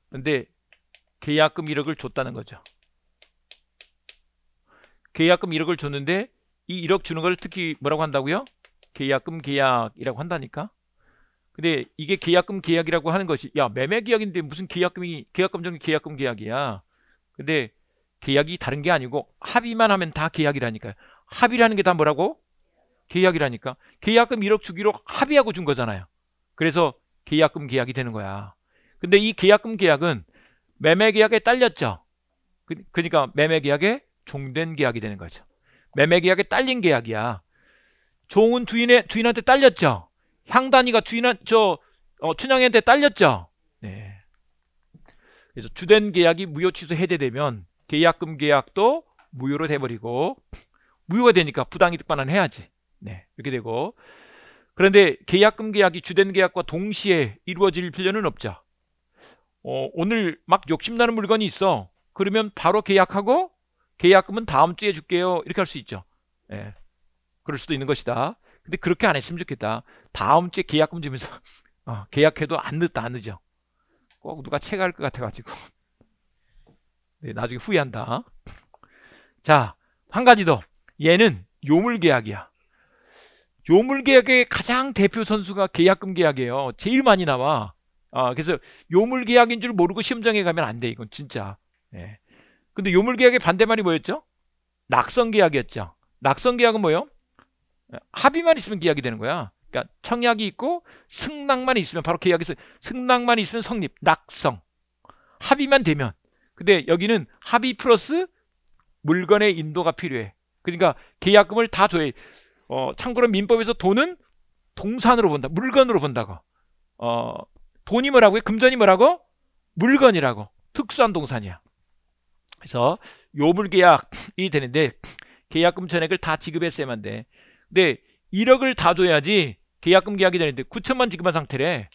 근데 계약금 1억을 줬다는 거죠. 계약금 1억을 줬는데 이 1억 주는 걸 특히 뭐라고 한다고요? 계약금 계약이라고 한다니까. 근데 이게 계약금 계약이라고 하는 것이 야 매매 계약인데 무슨 계약금이 계약금 중에 계약금 계약이야. 근데 계약이 다른 게 아니고 합의만 하면 다 계약이라니까요. 합의라는 게 다 뭐라고? 계약이라니까. 계약금 1억 주기로 합의하고 준 거잖아요. 그래서 계약금 계약이 되는 거야. 근데 이 계약금 계약은 매매 계약에 딸렸죠. 그, 그러니까 매매 계약에 종된 계약이 되는 거죠. 매매 계약에 딸린 계약이야. 종은 주인의 주인한테 딸렸죠. 향단이가 주인한 저 어, 춘향이한테 딸렸죠. 네. 그래서 주된 계약이 무효 취소 해제되면 계약금 계약도 무효로 돼버리고 무효가 되니까 부당이득 반환 해야지. 네, 이렇게 되고 그런데 계약금 계약이 주된 계약과 동시에 이루어질 필요는 없죠. 어, 오늘 막 욕심나는 물건이 있어. 그러면 바로 계약하고 계약금은 다음 주에 줄게요. 이렇게 할 수 있죠. 예. 그럴 수도 있는 것이다. 근데 그렇게 안 했으면 좋겠다. 다음 주에 계약금 주면서 어, 계약해도 안 늦다 안 늦어. 꼭 누가 체갈것 같아가지고. 네, 나중에 후회한다. 자, 한 가지 더. 얘는 요물계약이야. 요물계약의 가장 대표 선수가 계약금 계약이에요. 제일 많이 나와. 아, 그래서 요물계약인 줄 모르고 시험장에 가면 안 돼. 이건 진짜. 예. 근데 요물계약의 반대말이 뭐였죠? 낙선계약이었죠. 낙선계약은 뭐예요? 합의만 있으면 계약이 되는 거야. 그러니까 청약이 있고 승낙만 있으면 바로 계약에서 승낙만 있으면 성립, 낙성. 합의만 되면. 근데 여기는 합의 플러스 물건의 인도가 필요해. 그러니까 계약금을 다 줘야 어, 참고로 민법에서 돈은 동산으로 본다. 물건으로 본다고. 어, 돈이 뭐라고요? 금전이 뭐라고? 물건이라고. 특수한 동산이야. 그래서 요물계약이 되는데 계약금 전액을 다 지급했어야만 돼. 근데 1억을 다 줘야지 계약금 계약이 되는데 9천만 지급한 상태래.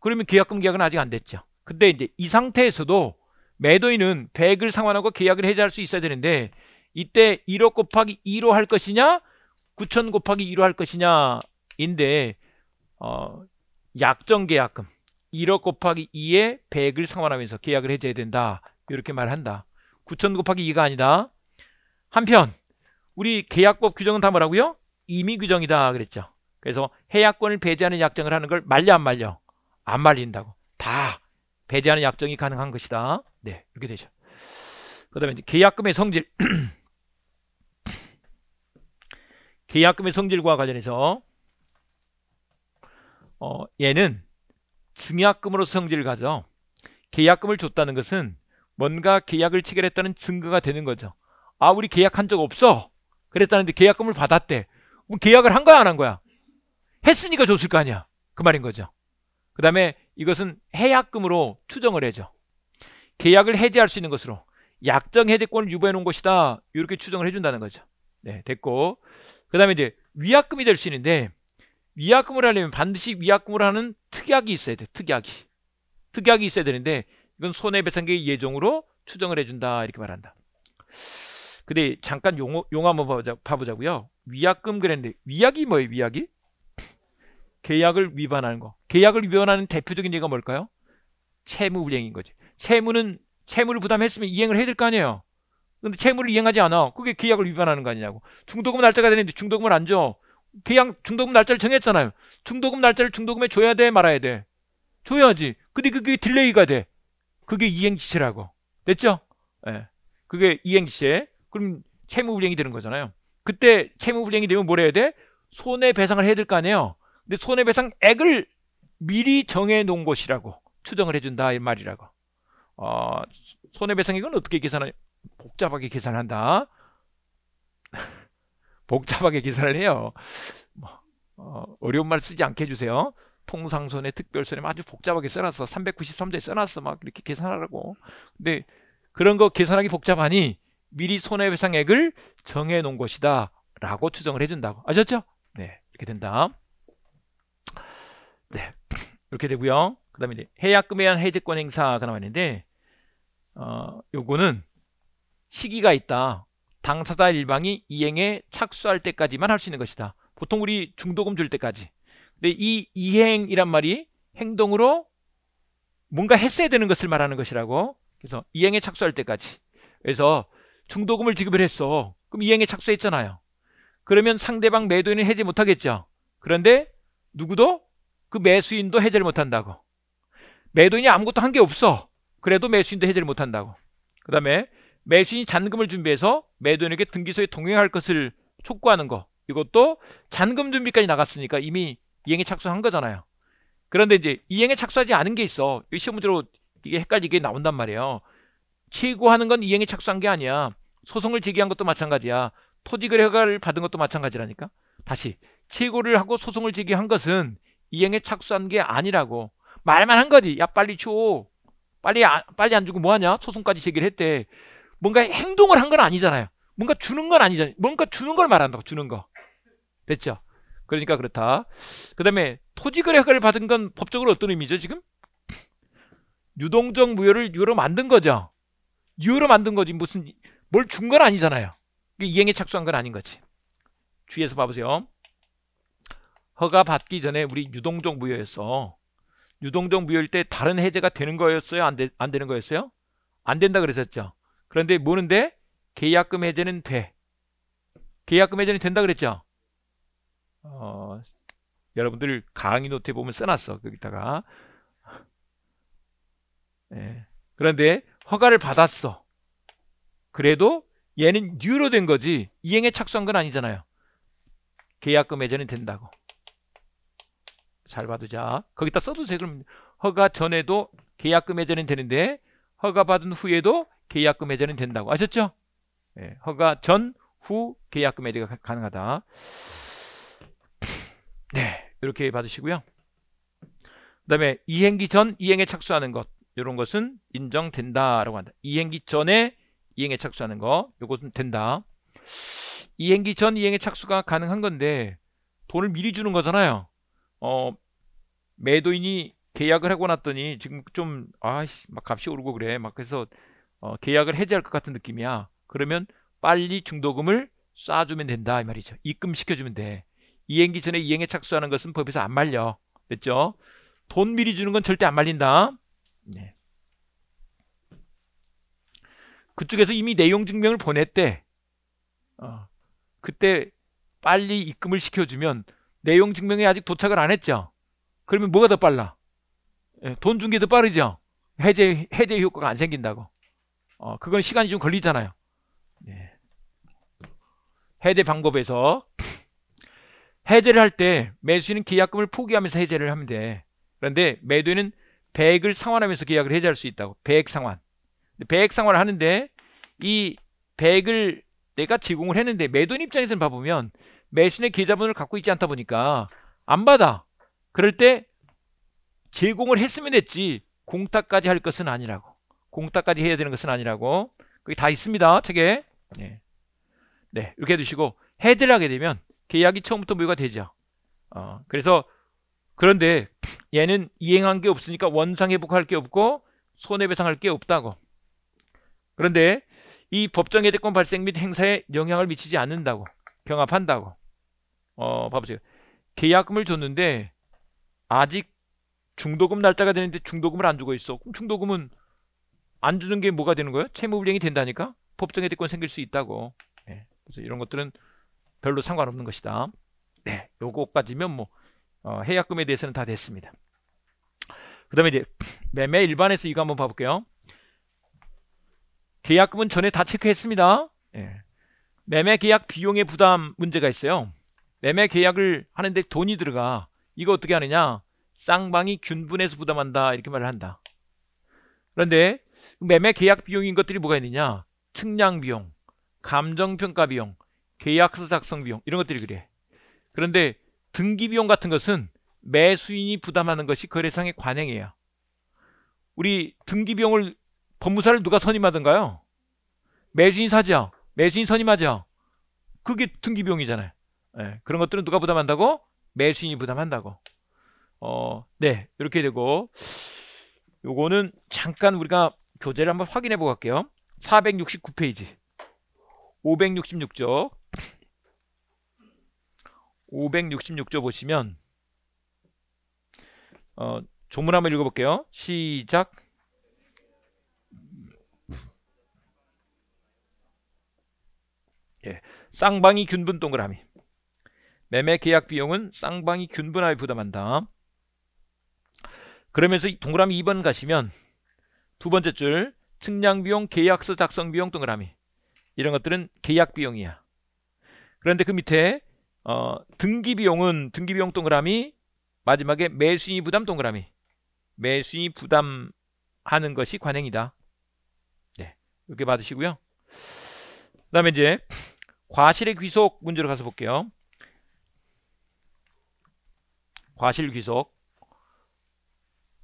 그러면 계약금 계약은 아직 안 됐죠. 근데 이제 이 상태에서도 매도인은 계획을 상환하고 계약을 해제할 수 있어야 되는데 이때 1억 곱하기 2로 할 것이냐 9천 곱하기 2로 할 것이냐 인데 어, 약정계약금 1억 곱하기 2에 100을 상환하면서 계약을 해줘야 된다 이렇게 말한다 9천 곱하기 2가 아니다 한편 우리 계약법 규정은 다 뭐라고요? 임의 규정이다 그랬죠 그래서 해약권을 배제하는 약정을 하는 걸 말려 안 말려? 안 말린다고 다 배제하는 약정이 가능한 것이다 네 이렇게 되죠 그 다음에 계약금의 성질 계약금의 성질과 관련해서 어, 얘는 증약금으로 성질을 가져 계약금을 줬다는 것은 뭔가 계약을 체결했다는 증거가 되는 거죠 아 우리 계약한 적 없어 그랬다는데 계약금을 받았대 그럼 계약을 한 거야 안 한 거야 했으니까 줬을 거 아니야 그 말인 거죠 그 다음에 이것은 해약금으로 추정을 해죠 계약을 해제할 수 있는 것으로 약정 해제권을 유보해 놓은 것이다 이렇게 추정을 해준다는 거죠 네 됐고 그 다음에 이제 위약금이 될 수 있는데 위약금을 하려면 반드시 위약금을 하는 특약이 있어야 돼. 특약이. 특약이 있어야 되는데 이건 손해배상계의 예정으로 추정을 해준다 이렇게 말한다. 근데 잠깐 용어, 용어 한번 봐보자, 봐보자고요. 위약금 그랬는데 위약이 뭐예요? 위약이? 계약을 위반하는 거. 계약을 위반하는 대표적인 예가 뭘까요? 채무불이행인 거지. 채무는 채무를 부담했으면 이행을 해야 될 거 아니에요. 근데 채무를 이행하지 않아. 그게 계약을 위반하는 거 아니냐고. 중도금 날짜가 되는데 중도금을 안 줘. 계약 중도금 날짜를 정했잖아요. 중도금 날짜를 중도금에 줘야 돼, 말아야 돼. 줘야지. 근데 그게 딜레이가 돼. 그게 이행지체라고. 됐죠? 예. 네. 그게 이행지체. 그럼 채무불이행이 되는 거잖아요. 그때 채무불이행이 되면 뭘 해야 돼? 손해배상을 해야 될 거 아니에요. 근데 손해배상액을 미리 정해놓은 것이라고 추정을 해준다 이 말이라고. 어, 손해배상액은 어떻게 계산하냐? 복잡하게 계산한다. 복잡하게 계산을 해요. 뭐, 어, 어려운 말 쓰지 않게 해주세요. 통상손에 특별손에 아주 복잡하게 써놨어. 393자에 써놨어. 막 이렇게 계산하라고. 근데 그런 거 계산하기 복잡하니 미리 손해배상액을 정해놓은 것이다. 라고 추정을 해준다고. 아셨죠? 네. 이렇게 된다. 네. 이렇게 되고요. 그 다음에 해약금에 대한 해제권 행사가 나왔는데 어, 요거는 시기가 있다. 당사자 일방이 이행에 착수할 때까지만 할 수 있는 것이다. 보통 우리 중도금 줄 때까지. 근데 이 이행이란 말이 행동으로 뭔가 했어야 되는 것을 말하는 것이라고. 그래서 이행에 착수할 때까지. 그래서 중도금을 지급을 했어. 그럼 이행에 착수했잖아요. 그러면 상대방 매도인은 해제 못하겠죠. 그런데 누구도 그 매수인도 해제를 못한다고. 매도인이 아무것도 한 게 없어. 그래도 매수인도 해제를 못한다고. 그 다음에 매수인이 잔금을 준비해서 매도인에게 등기소에 동행할 것을 촉구하는 거 이것도 잔금 준비까지 나갔으니까 이미 이행에 착수한 거잖아요. 그런데 이제 이행에 착수하지 않은 게 있어. 이 시험 문제로 이게 헷갈리게 나온단 말이에요. 취구하는 건 이행에 착수한 게 아니야. 소송을 제기한 것도 마찬가지야. 토지거래 허가를 받은 것도 마찬가지라니까. 다시 취구를 하고 소송을 제기한 것은 이행에 착수한 게 아니라고 말만 한 거지. 야 빨리 줘. 빨리 안, 빨리 안 주고 뭐 하냐? 소송까지 제기를 했대. 뭔가 행동을 한 건 아니잖아요. 뭔가 주는 건 아니잖아요. 뭔가 주는 걸 말한다고 주는 거. 됐죠? 그러니까 그렇다. 그 다음에 토지거래 허가를 받은 건 법적으로 어떤 의미죠 지금? 유동적 무효를 유로 만든 거죠. 유로 만든 거지 무슨 뭘 준 건 아니잖아요. 이행에 착수한 건 아닌 거지. 주의해서 봐보세요. 허가 받기 전에 우리 유동적 무효였어. 유동적 무효일 때 다른 해제가 되는 거였어요? 안, 되, 안 되는 거였어요? 안 된다 그랬었죠. 그런데 뭐는데? 계약금 해제는 돼. 계약금 해제는 된다 그랬죠? 어, 여러분들 강의 노트에 보면 써놨어. 거기다가. 네. 그런데 허가를 받았어. 그래도 얘는 뉴로 된 거지 이행에 착수한 건 아니잖아요. 계약금 해제는 된다고. 잘 봐두자. 거기다 써도 돼. 그럼 허가 전에도 계약금 해제는 되는데 허가 받은 후에도 계약금 해제는 된다고 아셨죠? 예, 허가 전 후 계약금 해제가 가능하다. 네, 이렇게 받으시고요. 그다음에 이행기 전 이행에 착수하는 것 이런 것은 인정된다라고 한다. 이행기 전에 이행에 착수하는 거 이것은 된다. 이행기 전 이행에 착수가 가능한 건데 돈을 미리 주는 거잖아요. 어, 매도인이 계약을 하고 났더니 지금 좀 아막 값이 오르고 그래 막 그래서 어, 계약을 해지할 것 같은 느낌이야. 그러면 빨리 중도금을 쏴주면 된다 이 말이죠. 입금시켜주면 돼. 이행기 전에 이행에 착수하는 것은 법에서 안 말려. 됐죠? 돈 미리 주는 건 절대 안 말린다. 네. 그쪽에서 이미 내용 증명을 보냈대. 어, 그때 빨리 입금을 시켜주면 내용 증명이 아직 도착을 안 했죠. 그러면 뭐가 더 빨라? 예, 돈준게더 빠르죠. 해제 해제 효과가 안 생긴다고. 어, 그건 시간이 좀 걸리잖아요. 네. 해제 방법에서 해제를 할 때 매수인은 계약금을 포기하면서 해제를 하면 돼. 그런데 매도인은 100을 상환하면서 계약을 해제할 수 있다고. 100 상환. 100 상환을 하는데 이 100을 내가 제공을 했는데 매도인 입장에서는 봐보면 매수인의 계좌번호를 갖고 있지 않다 보니까 안 받아. 그럴 때 제공을 했으면 했지 공탁까지 할 것은 아니라고. 공따까지 해야 되는 것은 아니라고 그게 다 있습니다 책에 네, 네 이렇게 해두시고 헤드를 하게 되면 계약이 처음부터 무효가 되죠 어, 그래서 그런데 얘는 이행한 게 없으니까 원상 회복할 게 없고 손해배상할 게 없다고 그런데 이 법정의 대권 발생 및 행사에 영향을 미치지 않는다고 경합한다고 어 봐보세요 계약금을 줬는데 아직 중도금 날짜가 되는데 중도금을 안 주고 있어 그럼 중도금은 안 주는 게 뭐가 되는 거예요? 채무불이행이 된다니까 법정의 대권 생길 수 있다고. 네. 그래서 이런 것들은 별로 상관없는 것이다. 네, 요거까지면 뭐 어, 해약금에 대해서는 다 됐습니다. 그다음에 이제 매매 일반에서 이거 한번 봐볼게요. 계약금은 전에 다 체크했습니다. 네. 매매 계약 비용의 부담 문제가 있어요. 매매 계약을 하는데 돈이 들어가. 이거 어떻게 하느냐? 쌍방이 균분해서 부담한다 이렇게 말을 한다. 그런데 매매 계약 비용인 것들이 뭐가 있느냐? 측량 비용, 감정평가 비용, 계약서 작성 비용 이런 것들이 그래. 그런데 등기 비용 같은 것은 매수인이 부담하는 것이 거래상의 그 관행이에요. 우리 등기 비용을 법무사를 누가 선임하던가요? 매수인 사죠. 매수인 선임하죠. 그게 등기 비용이잖아요. 네, 그런 것들은 누가 부담한다고? 매수인이 부담한다고. 어, 네, 이렇게 되고 요거는 잠깐 우리가 교재를 그 한번 확인해 보고 갈게요. 469페이지. 566조. 566조 보시면 어, 조문 한번 읽어볼게요. 시작. 예. 쌍방이 균분 동그라미. 매매 계약 비용은 쌍방이 균분하여 부담한다. 그러면서 동그라미 2번 가시면 두 번째 줄 측량 비용, 계약서 작성 비용 동그라미 이런 것들은 계약 비용이야. 그런데 그 밑에 어, 등기 비용은 등기 비용 동그라미 마지막에 매수인이 부담 동그라미 매수인이 부담하는 것이 관행이다. 네, 이렇게 받으시고요. 그다음에 이제 과실의 귀속 문제로 가서 볼게요. 과실 귀속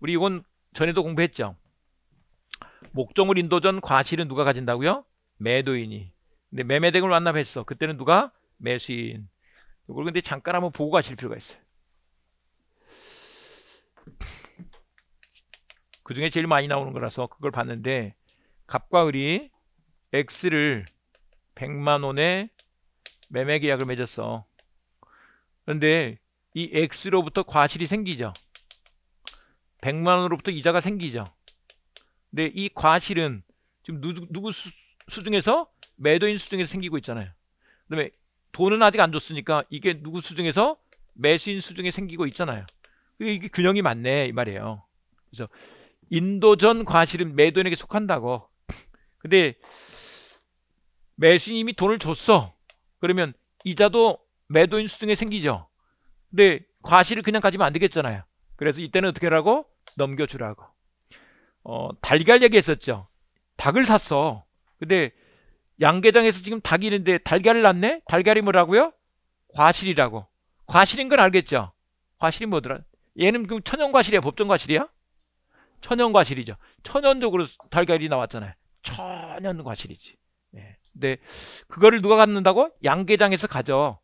우리 이건 전에도 공부했죠. 목적물 인도전 과실은 누가 가진다고요? 매도인이. 근데 매매대금을 완납했어. 그때는 누가? 매수인. 이걸 근데 잠깐 한번 보고 가실 필요가 있어요. 그 중에 제일 많이 나오는 거라서 그걸 봤는데 갑과 을이 X를 100만 원에 매매 계약을 맺었어. 그런데 이 X로부터 과실이 생기죠. 100만 원으로부터 이자가 생기죠. 근데 이 과실은 지금 누구, 누구 수, 수중에서 매도인 수중에서 생기고 있잖아요. 그다음에 돈은 아직 안 줬으니까 이게 누구 수중에서 매수인 수중에 생기고 있잖아요. 이게 균형이 맞네 이 말이에요. 그래서 인도전 과실은 매도인에게 속한다고. 근데 매수인이 이미 돈을 줬어. 그러면 이자도 매도인 수중에 생기죠. 근데 과실을 그냥 가지면 안 되겠잖아요. 그래서 이때는 어떻게 하라고? 넘겨주라고. 어, 달걀 얘기했었죠. 닭을 샀어. 근데 양계장에서 지금 닭이 있는데 달걀을 낳네? 달걀이 뭐라고요? 과실이라고. 과실인 건 알겠죠? 과실이 뭐더라? 얘는 그럼 천연과실이야? 법정과실이야? 천연과실이죠. 천연적으로 달걀이 나왔잖아요. 천연과실이지. 네. 근데 그거를 누가 갖는다고? 양계장에서 가져.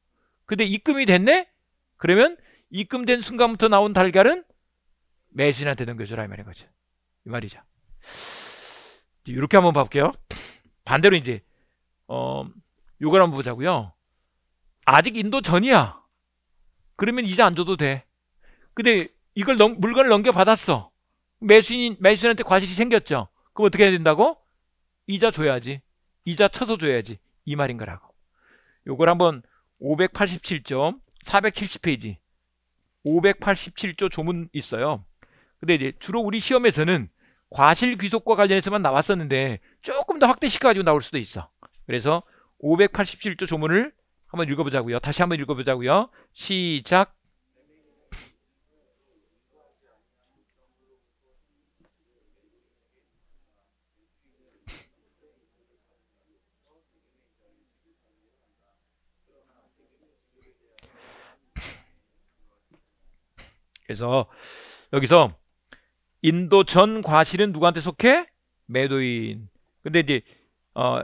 근데 입금이 됐네? 그러면 입금된 순간부터 나온 달걀은 매신한 되는 거죠. 라이 말인 거죠. 이 말이죠. 이렇게 한번 봐볼게요. 반대로 이제 어, 요걸 한번 보자고요. 아직 인도 전이야. 그러면 이자 안 줘도 돼. 근데 이걸 넘, 물건을 넘겨 받았어. 매수인 매수인한테 과실이 생겼죠. 그럼 어떻게 해야 된다고? 이자 줘야지. 이자 쳐서 줘야지. 이 말인 거라고. 요걸 한번 587점 470페이지 587조 조문 있어요. 근데 이제 주로 우리 시험에서는 과실 귀속과 관련해서만 나왔었는데 조금 더 확대시켜가지고 나올 수도 있어. 그래서 587조 조문을 한번 읽어보자고요. 다시 한번 읽어보자고요. 시작. 그래서 여기서 인도 전 과실은 누구한테 속해? 매도인. 근데 이제 어,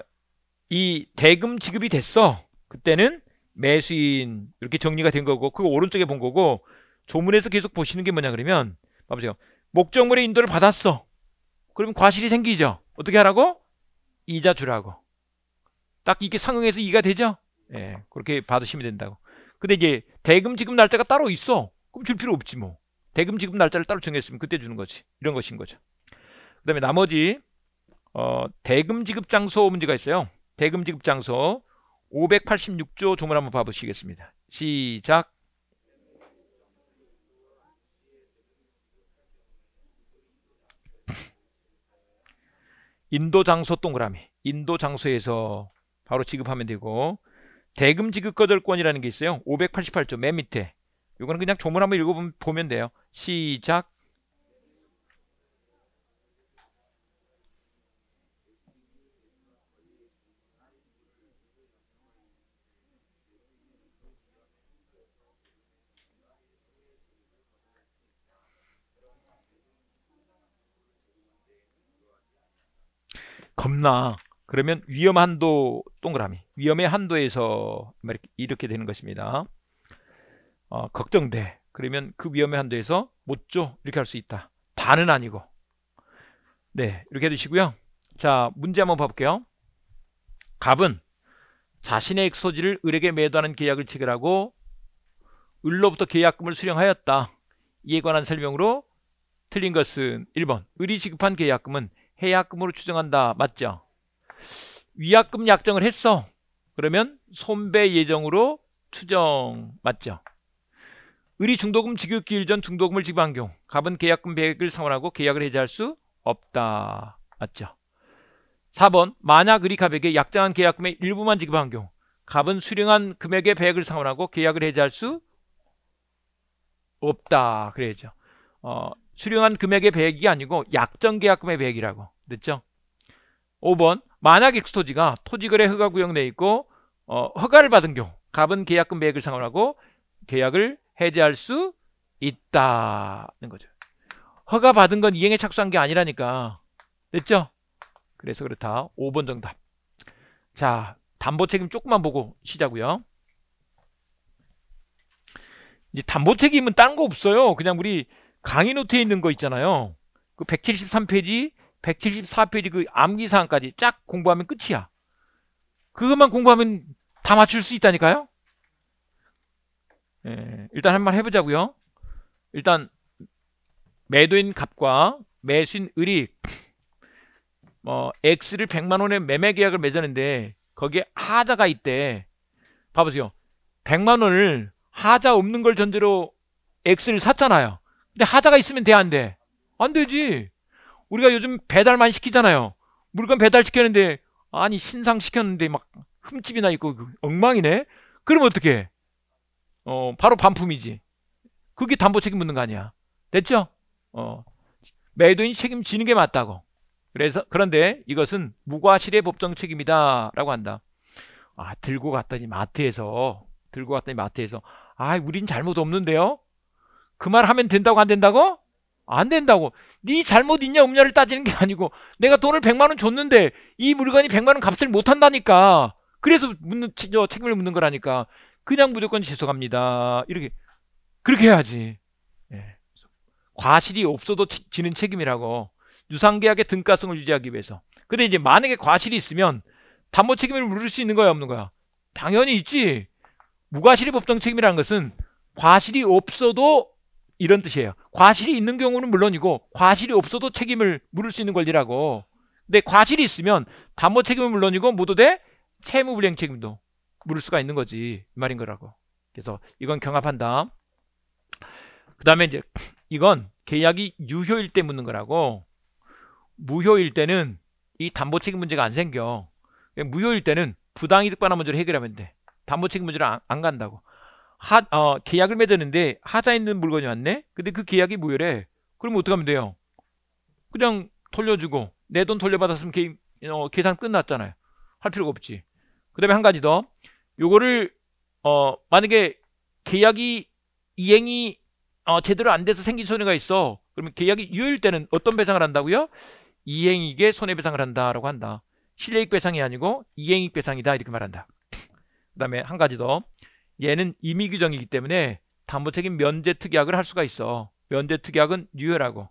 이 대금 지급이 됐어. 그때는 매수인 이렇게 정리가 된 거고 그 오른쪽에 본 거고 조문에서 계속 보시는 게 뭐냐 그러면 봐보세요. 목적물의 인도를 받았어. 그러면 과실이 생기죠. 어떻게 하라고? 이자 주라고. 딱 이게 렇 상응해서 이가 되죠. 예, 그렇게 받으시면 된다고. 근데 이제 대금 지급 날짜가 따로 있어. 그럼 줄 필요 없지 뭐. 대금 지급 날짜를 따로 정했으면 그때 주는 거지. 이런 것인 거죠. 그 다음에 나머지 어, 대금 지급 장소 문제가 있어요. 대금 지급 장소 586조 조문 한번 봐보시겠습니다. 시작 인도 장소 동그라미 인도 장소에서 바로 지급하면 되고 대금 지급 거절권이라는 게 있어요. 588조 맨 밑에 이거는 그냥 조문 한번 읽어보면 돼요. 시작 겁나 그러면 위험 한도 동그라미 위험의 한도에서 이렇게 되는 것입니다 어, 걱정돼 그러면 그 위험에 한도에서 못 줘 이렇게 할 수 있다. 반은 아니고 네 이렇게 해주시고요. 자 문제 한번 봐볼게요. 갑은 자신의 엑소지를 을에게 매도하는 계약을 체결하고 을로부터 계약금을 수령하였다. 이에 관한 설명으로 틀린 것은 1번 을이 지급한 계약금은 해약금으로 추정한다. 맞죠? 위약금 약정을 했어. 그러면 손배 예정으로 추정 맞죠? 의리 중도금 지급기일 전 중도금을 지급한 경우 갑은 계약금 100을 상환하고 계약을 해제할 수 없다. 맞죠? 4번 만약 의리 갑에게 약정한 계약금의 일부만 지급한 경우 갑은 수령한 금액의 100을 상환하고 계약을 해제할 수 없다. 그래야죠. 어, 수령한 금액의 100이 아니고 약정 계약금의 100이라고. 됐죠? 5번 만약 익스토지가 토지거래 허가 구역 내에 있고 어, 허가를 받은 경우 갑은 계약금 100을 상환하고 계약을 해제할 수 있다는 거죠. 허가 받은 건 이행에 착수한 게 아니라니까. 됐죠? 그래서 그렇다. 5번 정답. 자, 담보 책임 조금만 보고 쉬자고요. 이제 담보 책임은 다른 거 없어요. 그냥 우리 강의 노트에 있는 거 있잖아요. 그 173페이지, 174페이지 그 암기 사항까지 쫙 공부하면 끝이야. 그것만 공부하면 다 맞출 수 있다니까요. 예, 일단 한 번 해보자고요. 일단 매도인 값과 매수인 을이 뭐 X를 100만 원에 매매 계약을 맺었는데 거기에 하자가 있대. 봐보세요. 100만 원을 하자 없는 걸 전제로 X를 샀잖아요. 근데 하자가 있으면 돼, 안 돼? 안 되지. 우리가 요즘 배달 많이 시키잖아요. 물건 배달 시켰는데 아니 신상 시켰는데 막 흠집이 나 있고 그 엉망이네. 그럼 어떻게? 어, 바로 반품이지. 그게 담보 책임 묻는 거 아니야. 됐죠? 어, 매도인 책임지는 게 맞다고. 그래서 그런데 이것은 무과실의 법정 책임이다라고 한다. 아 들고 갔더니 마트에서 들고 갔더니 마트에서 아 우린 잘못 없는데요. 그 말 하면 된다고 안 된다고? 안 된다고. 네 잘못 있냐 없냐를 따지는 게 아니고 내가 돈을 100만 원 줬는데 이 물건이 100만 원 값을 못 한다니까. 그래서 묻는 저 책임을 묻는 거라니까. 그냥 무조건 죄송합니다. 이렇게 그렇게 해야지. 예. 과실이 없어도 지는 책임이라고 유상계약의 등가성을 유지하기 위해서. 근데 이제 만약에 과실이 있으면 담보 책임을 물을 수 있는 거야 없는 거야? 당연히 있지. 무과실이 법정 책임이라는 것은 과실이 없어도 이런 뜻이에요. 과실이 있는 경우는 물론이고 과실이 없어도 책임을 물을 수 있는 권리라고. 근데 과실이 있으면 담보 책임은 물론이고 모두 대 채무 불행 책임도 물을 수가 있는 거지 이 말인 거라고. 그래서 이건 경합한다. 그 다음에 이제 이건 계약이 유효일 때 묻는 거라고 무효일 때는 이 담보 책임 문제가 안 생겨. 무효일 때는 부당이득 반환 문제를 해결하면 돼. 담보 책임 문제를 안, 안 간다고. 하, 어, 계약을 맺었는데 하자 있는 물건이 왔네? 근데 그 계약이 무효래. 그럼 어떻게 하면 돼요? 그냥 돌려주고 내 돈 돌려받았으면 게, 어, 계산 끝났잖아요. 할 필요가 없지. 그 다음에 한 가지 더. 요거를 어 만약에 계약이 이행이 어 제대로 안 돼서 생긴 손해가 있어. 그러면 계약이 유효일때는 어떤 배상을 한다고요? 이행익의 손해배상을 한다라고 한다. 실례익 배상이 아니고 이행익 배상이다 이렇게 말한다. 그 다음에 한 가지 더 얘는 임의 규정이기 때문에 담보책임 면제특약을 할 수가 있어. 면제특약은 유효라고.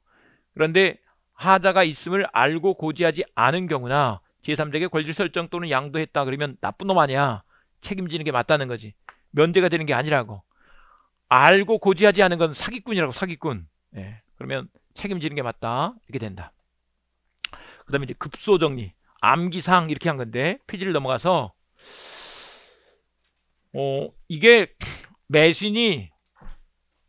그런데 하자가 있음을 알고 고지하지 않은 경우나 제3자에게 권리 설정 또는 양도했다 그러면 나쁜 놈 아니야. 책임지는 게 맞다는 거지. 면제가 되는 게 아니라고. 알고 고지하지 않은 건 사기꾼이라고 사기꾼. 예. 그러면 책임지는 게 맞다. 이렇게 된다. 그다음에 이제 급소 정리, 암기상 이렇게 한 건데 페지를 넘어가서 어, 이게 매수인이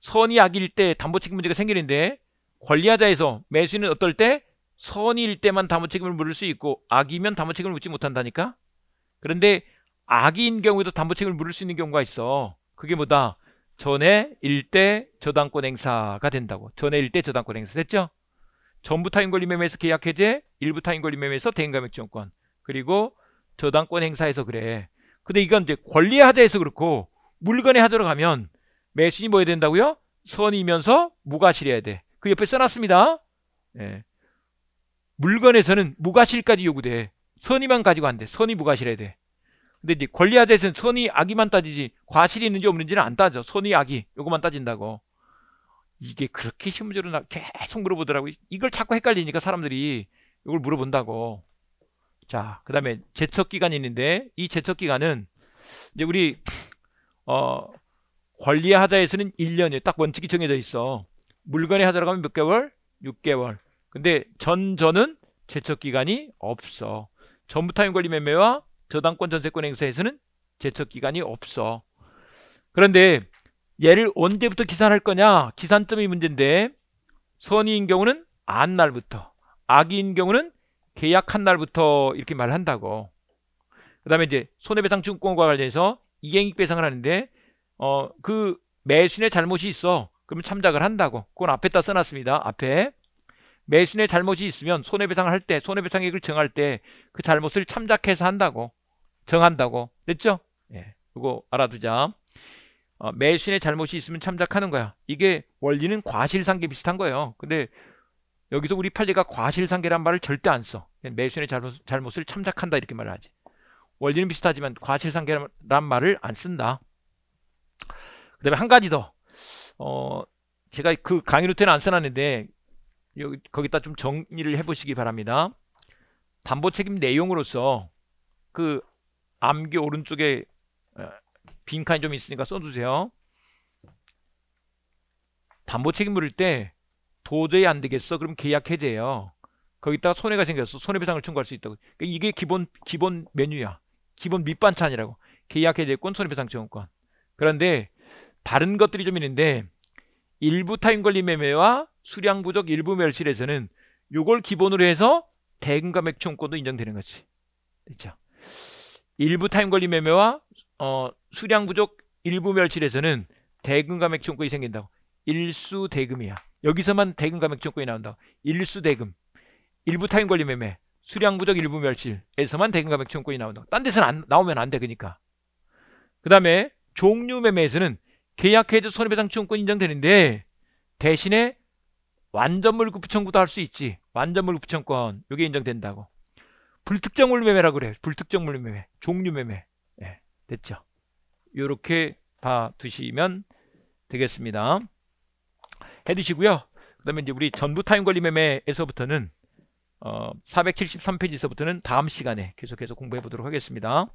선의 악일 때 담보 책임 문제가 생기는데 권리하자에서 매수인은 어떨 때 선의일 때만 담보 책임을 물을 수 있고 악이면 담보 책임을 묻지 못한다니까. 그런데 악인 경우에도 담보책을 임 물을 수 있는 경우가 있어. 그게 뭐다? 전에 일대 저당권 행사가 된다고. 전에 일대 저당권 행사 됐죠? 전부 타인권리 매매에서 계약 해제, 일부 타인권리 매매에서 대행감액 지원권. 그리고 저당권 행사에서 그래. 근데 이건 이제 권리의 하자에서 그렇고 물건의 하자로 가면 매수인이 뭐 해야 된다고요? 선이면서 무과실해야 돼. 그 옆에 써놨습니다. 예. 물건에서는 무과실까지 요구돼. 선의만 가지고 안 돼. 선의 무과실해야 돼. 근데 이제 권리하자에서는 선이 악이만 따지지 과실이 있는지 없는지는 안 따져. 선이 악이 요것만 따진다고. 이게 그렇게 심문으로나 계속 물어보더라고. 이걸 자꾸 헷갈리니까 사람들이 이걸 물어본다고. 자, 그다음에 제척 기간이 있는데 이 제척 기간은 이제 우리 어권리 하자에서는 1년이에요. 딱 원칙이 정해져 있어. 물건의 하자로 가면 몇 개월? 6개월. 근데 전전은 제척 기간이 없어. 전부 타임 권리 매매와 저당권 전세권 행사에서는 제척 기간이 없어. 그런데 얘를 언제부터 기산할 거냐? 기산점이 문제인데 선의인 경우는 안 날부터, 악의인 경우는 계약한 날부터 이렇게 말한다고. 그 다음에 이제 손해배상증권과 관련해서 이행익 배상을 하는데 어 그 매수인의 잘못이 있어. 그러면 참작을 한다고. 그건 앞에다 써놨습니다. 앞에. 매수인의 잘못이 있으면 손해배상을 할 때 손해배상액을 정할 때 그 잘못을 참작해서 한다고 정한다고 됐죠? 예, 그거 알아두자 어, 매수인의 잘못이 있으면 참작하는 거야 이게 원리는 과실상계 비슷한 거예요 근데 여기서 우리 판례가 과실상계란 말을 절대 안 써 매수인의 잘못, 을 참작한다 이렇게 말을 하지 원리는 비슷하지만 과실상계란 말을 안 쓴다 그 다음에 한 가지 더 어, 제가 그 강의 루트에는 안 써놨는데 여기 거기다 좀 정리를 해보시기 바랍니다. 담보 책임 내용으로서 그 암기 오른쪽에 어, 빈칸이 좀 있으니까 써주세요. 담보 책임 물을 때 도저히 안 되겠어. 그럼 계약 해제예요. 거기다가 손해가 생겼어. 손해배상을 청구할 수 있다고. 그러니까 이게 기본 기본 메뉴야. 기본 밑반찬이라고. 계약 해제권, 손해배상 청구권. 그런데 다른 것들이 좀 있는데 일부 타임권리 매매와 수량 부족 일부 멸실에서는 요걸 기본으로 해서 대금감액 청구권도 인정되는 거지. 됐죠? 일부 타임권리 매매와 어, 수량 부족 일부 멸실에서는 대금감액 청구권이 생긴다고. 일수 대금이야. 여기서만 대금감액 청구권이 나온다. 고 일수 대금. 일부 타임권리 매매. 수량 부족 일부 멸실에서만 대금감액 청구권이 나온다. 고딴 데서는 안, 나오면 안 돼. 그니까. 그 다음에 종류 매매에서는 계약해도 손해배상 청구권 인정되는데 대신에 완전물 구청구도 할 수 있지. 완전물 구청권 이게 인정된다고. 불특정물 매매라고 그래. 요 불특정물 매매, 종류 매매. 네, 됐죠. 요렇게 봐두시면 되겠습니다. 해두시고요. 그 다음에 이제 우리 전부 타임 관리 매매에서부터는 어, 473페이지에서부터는 다음 시간에 계속해서 공부해 보도록 하겠습니다.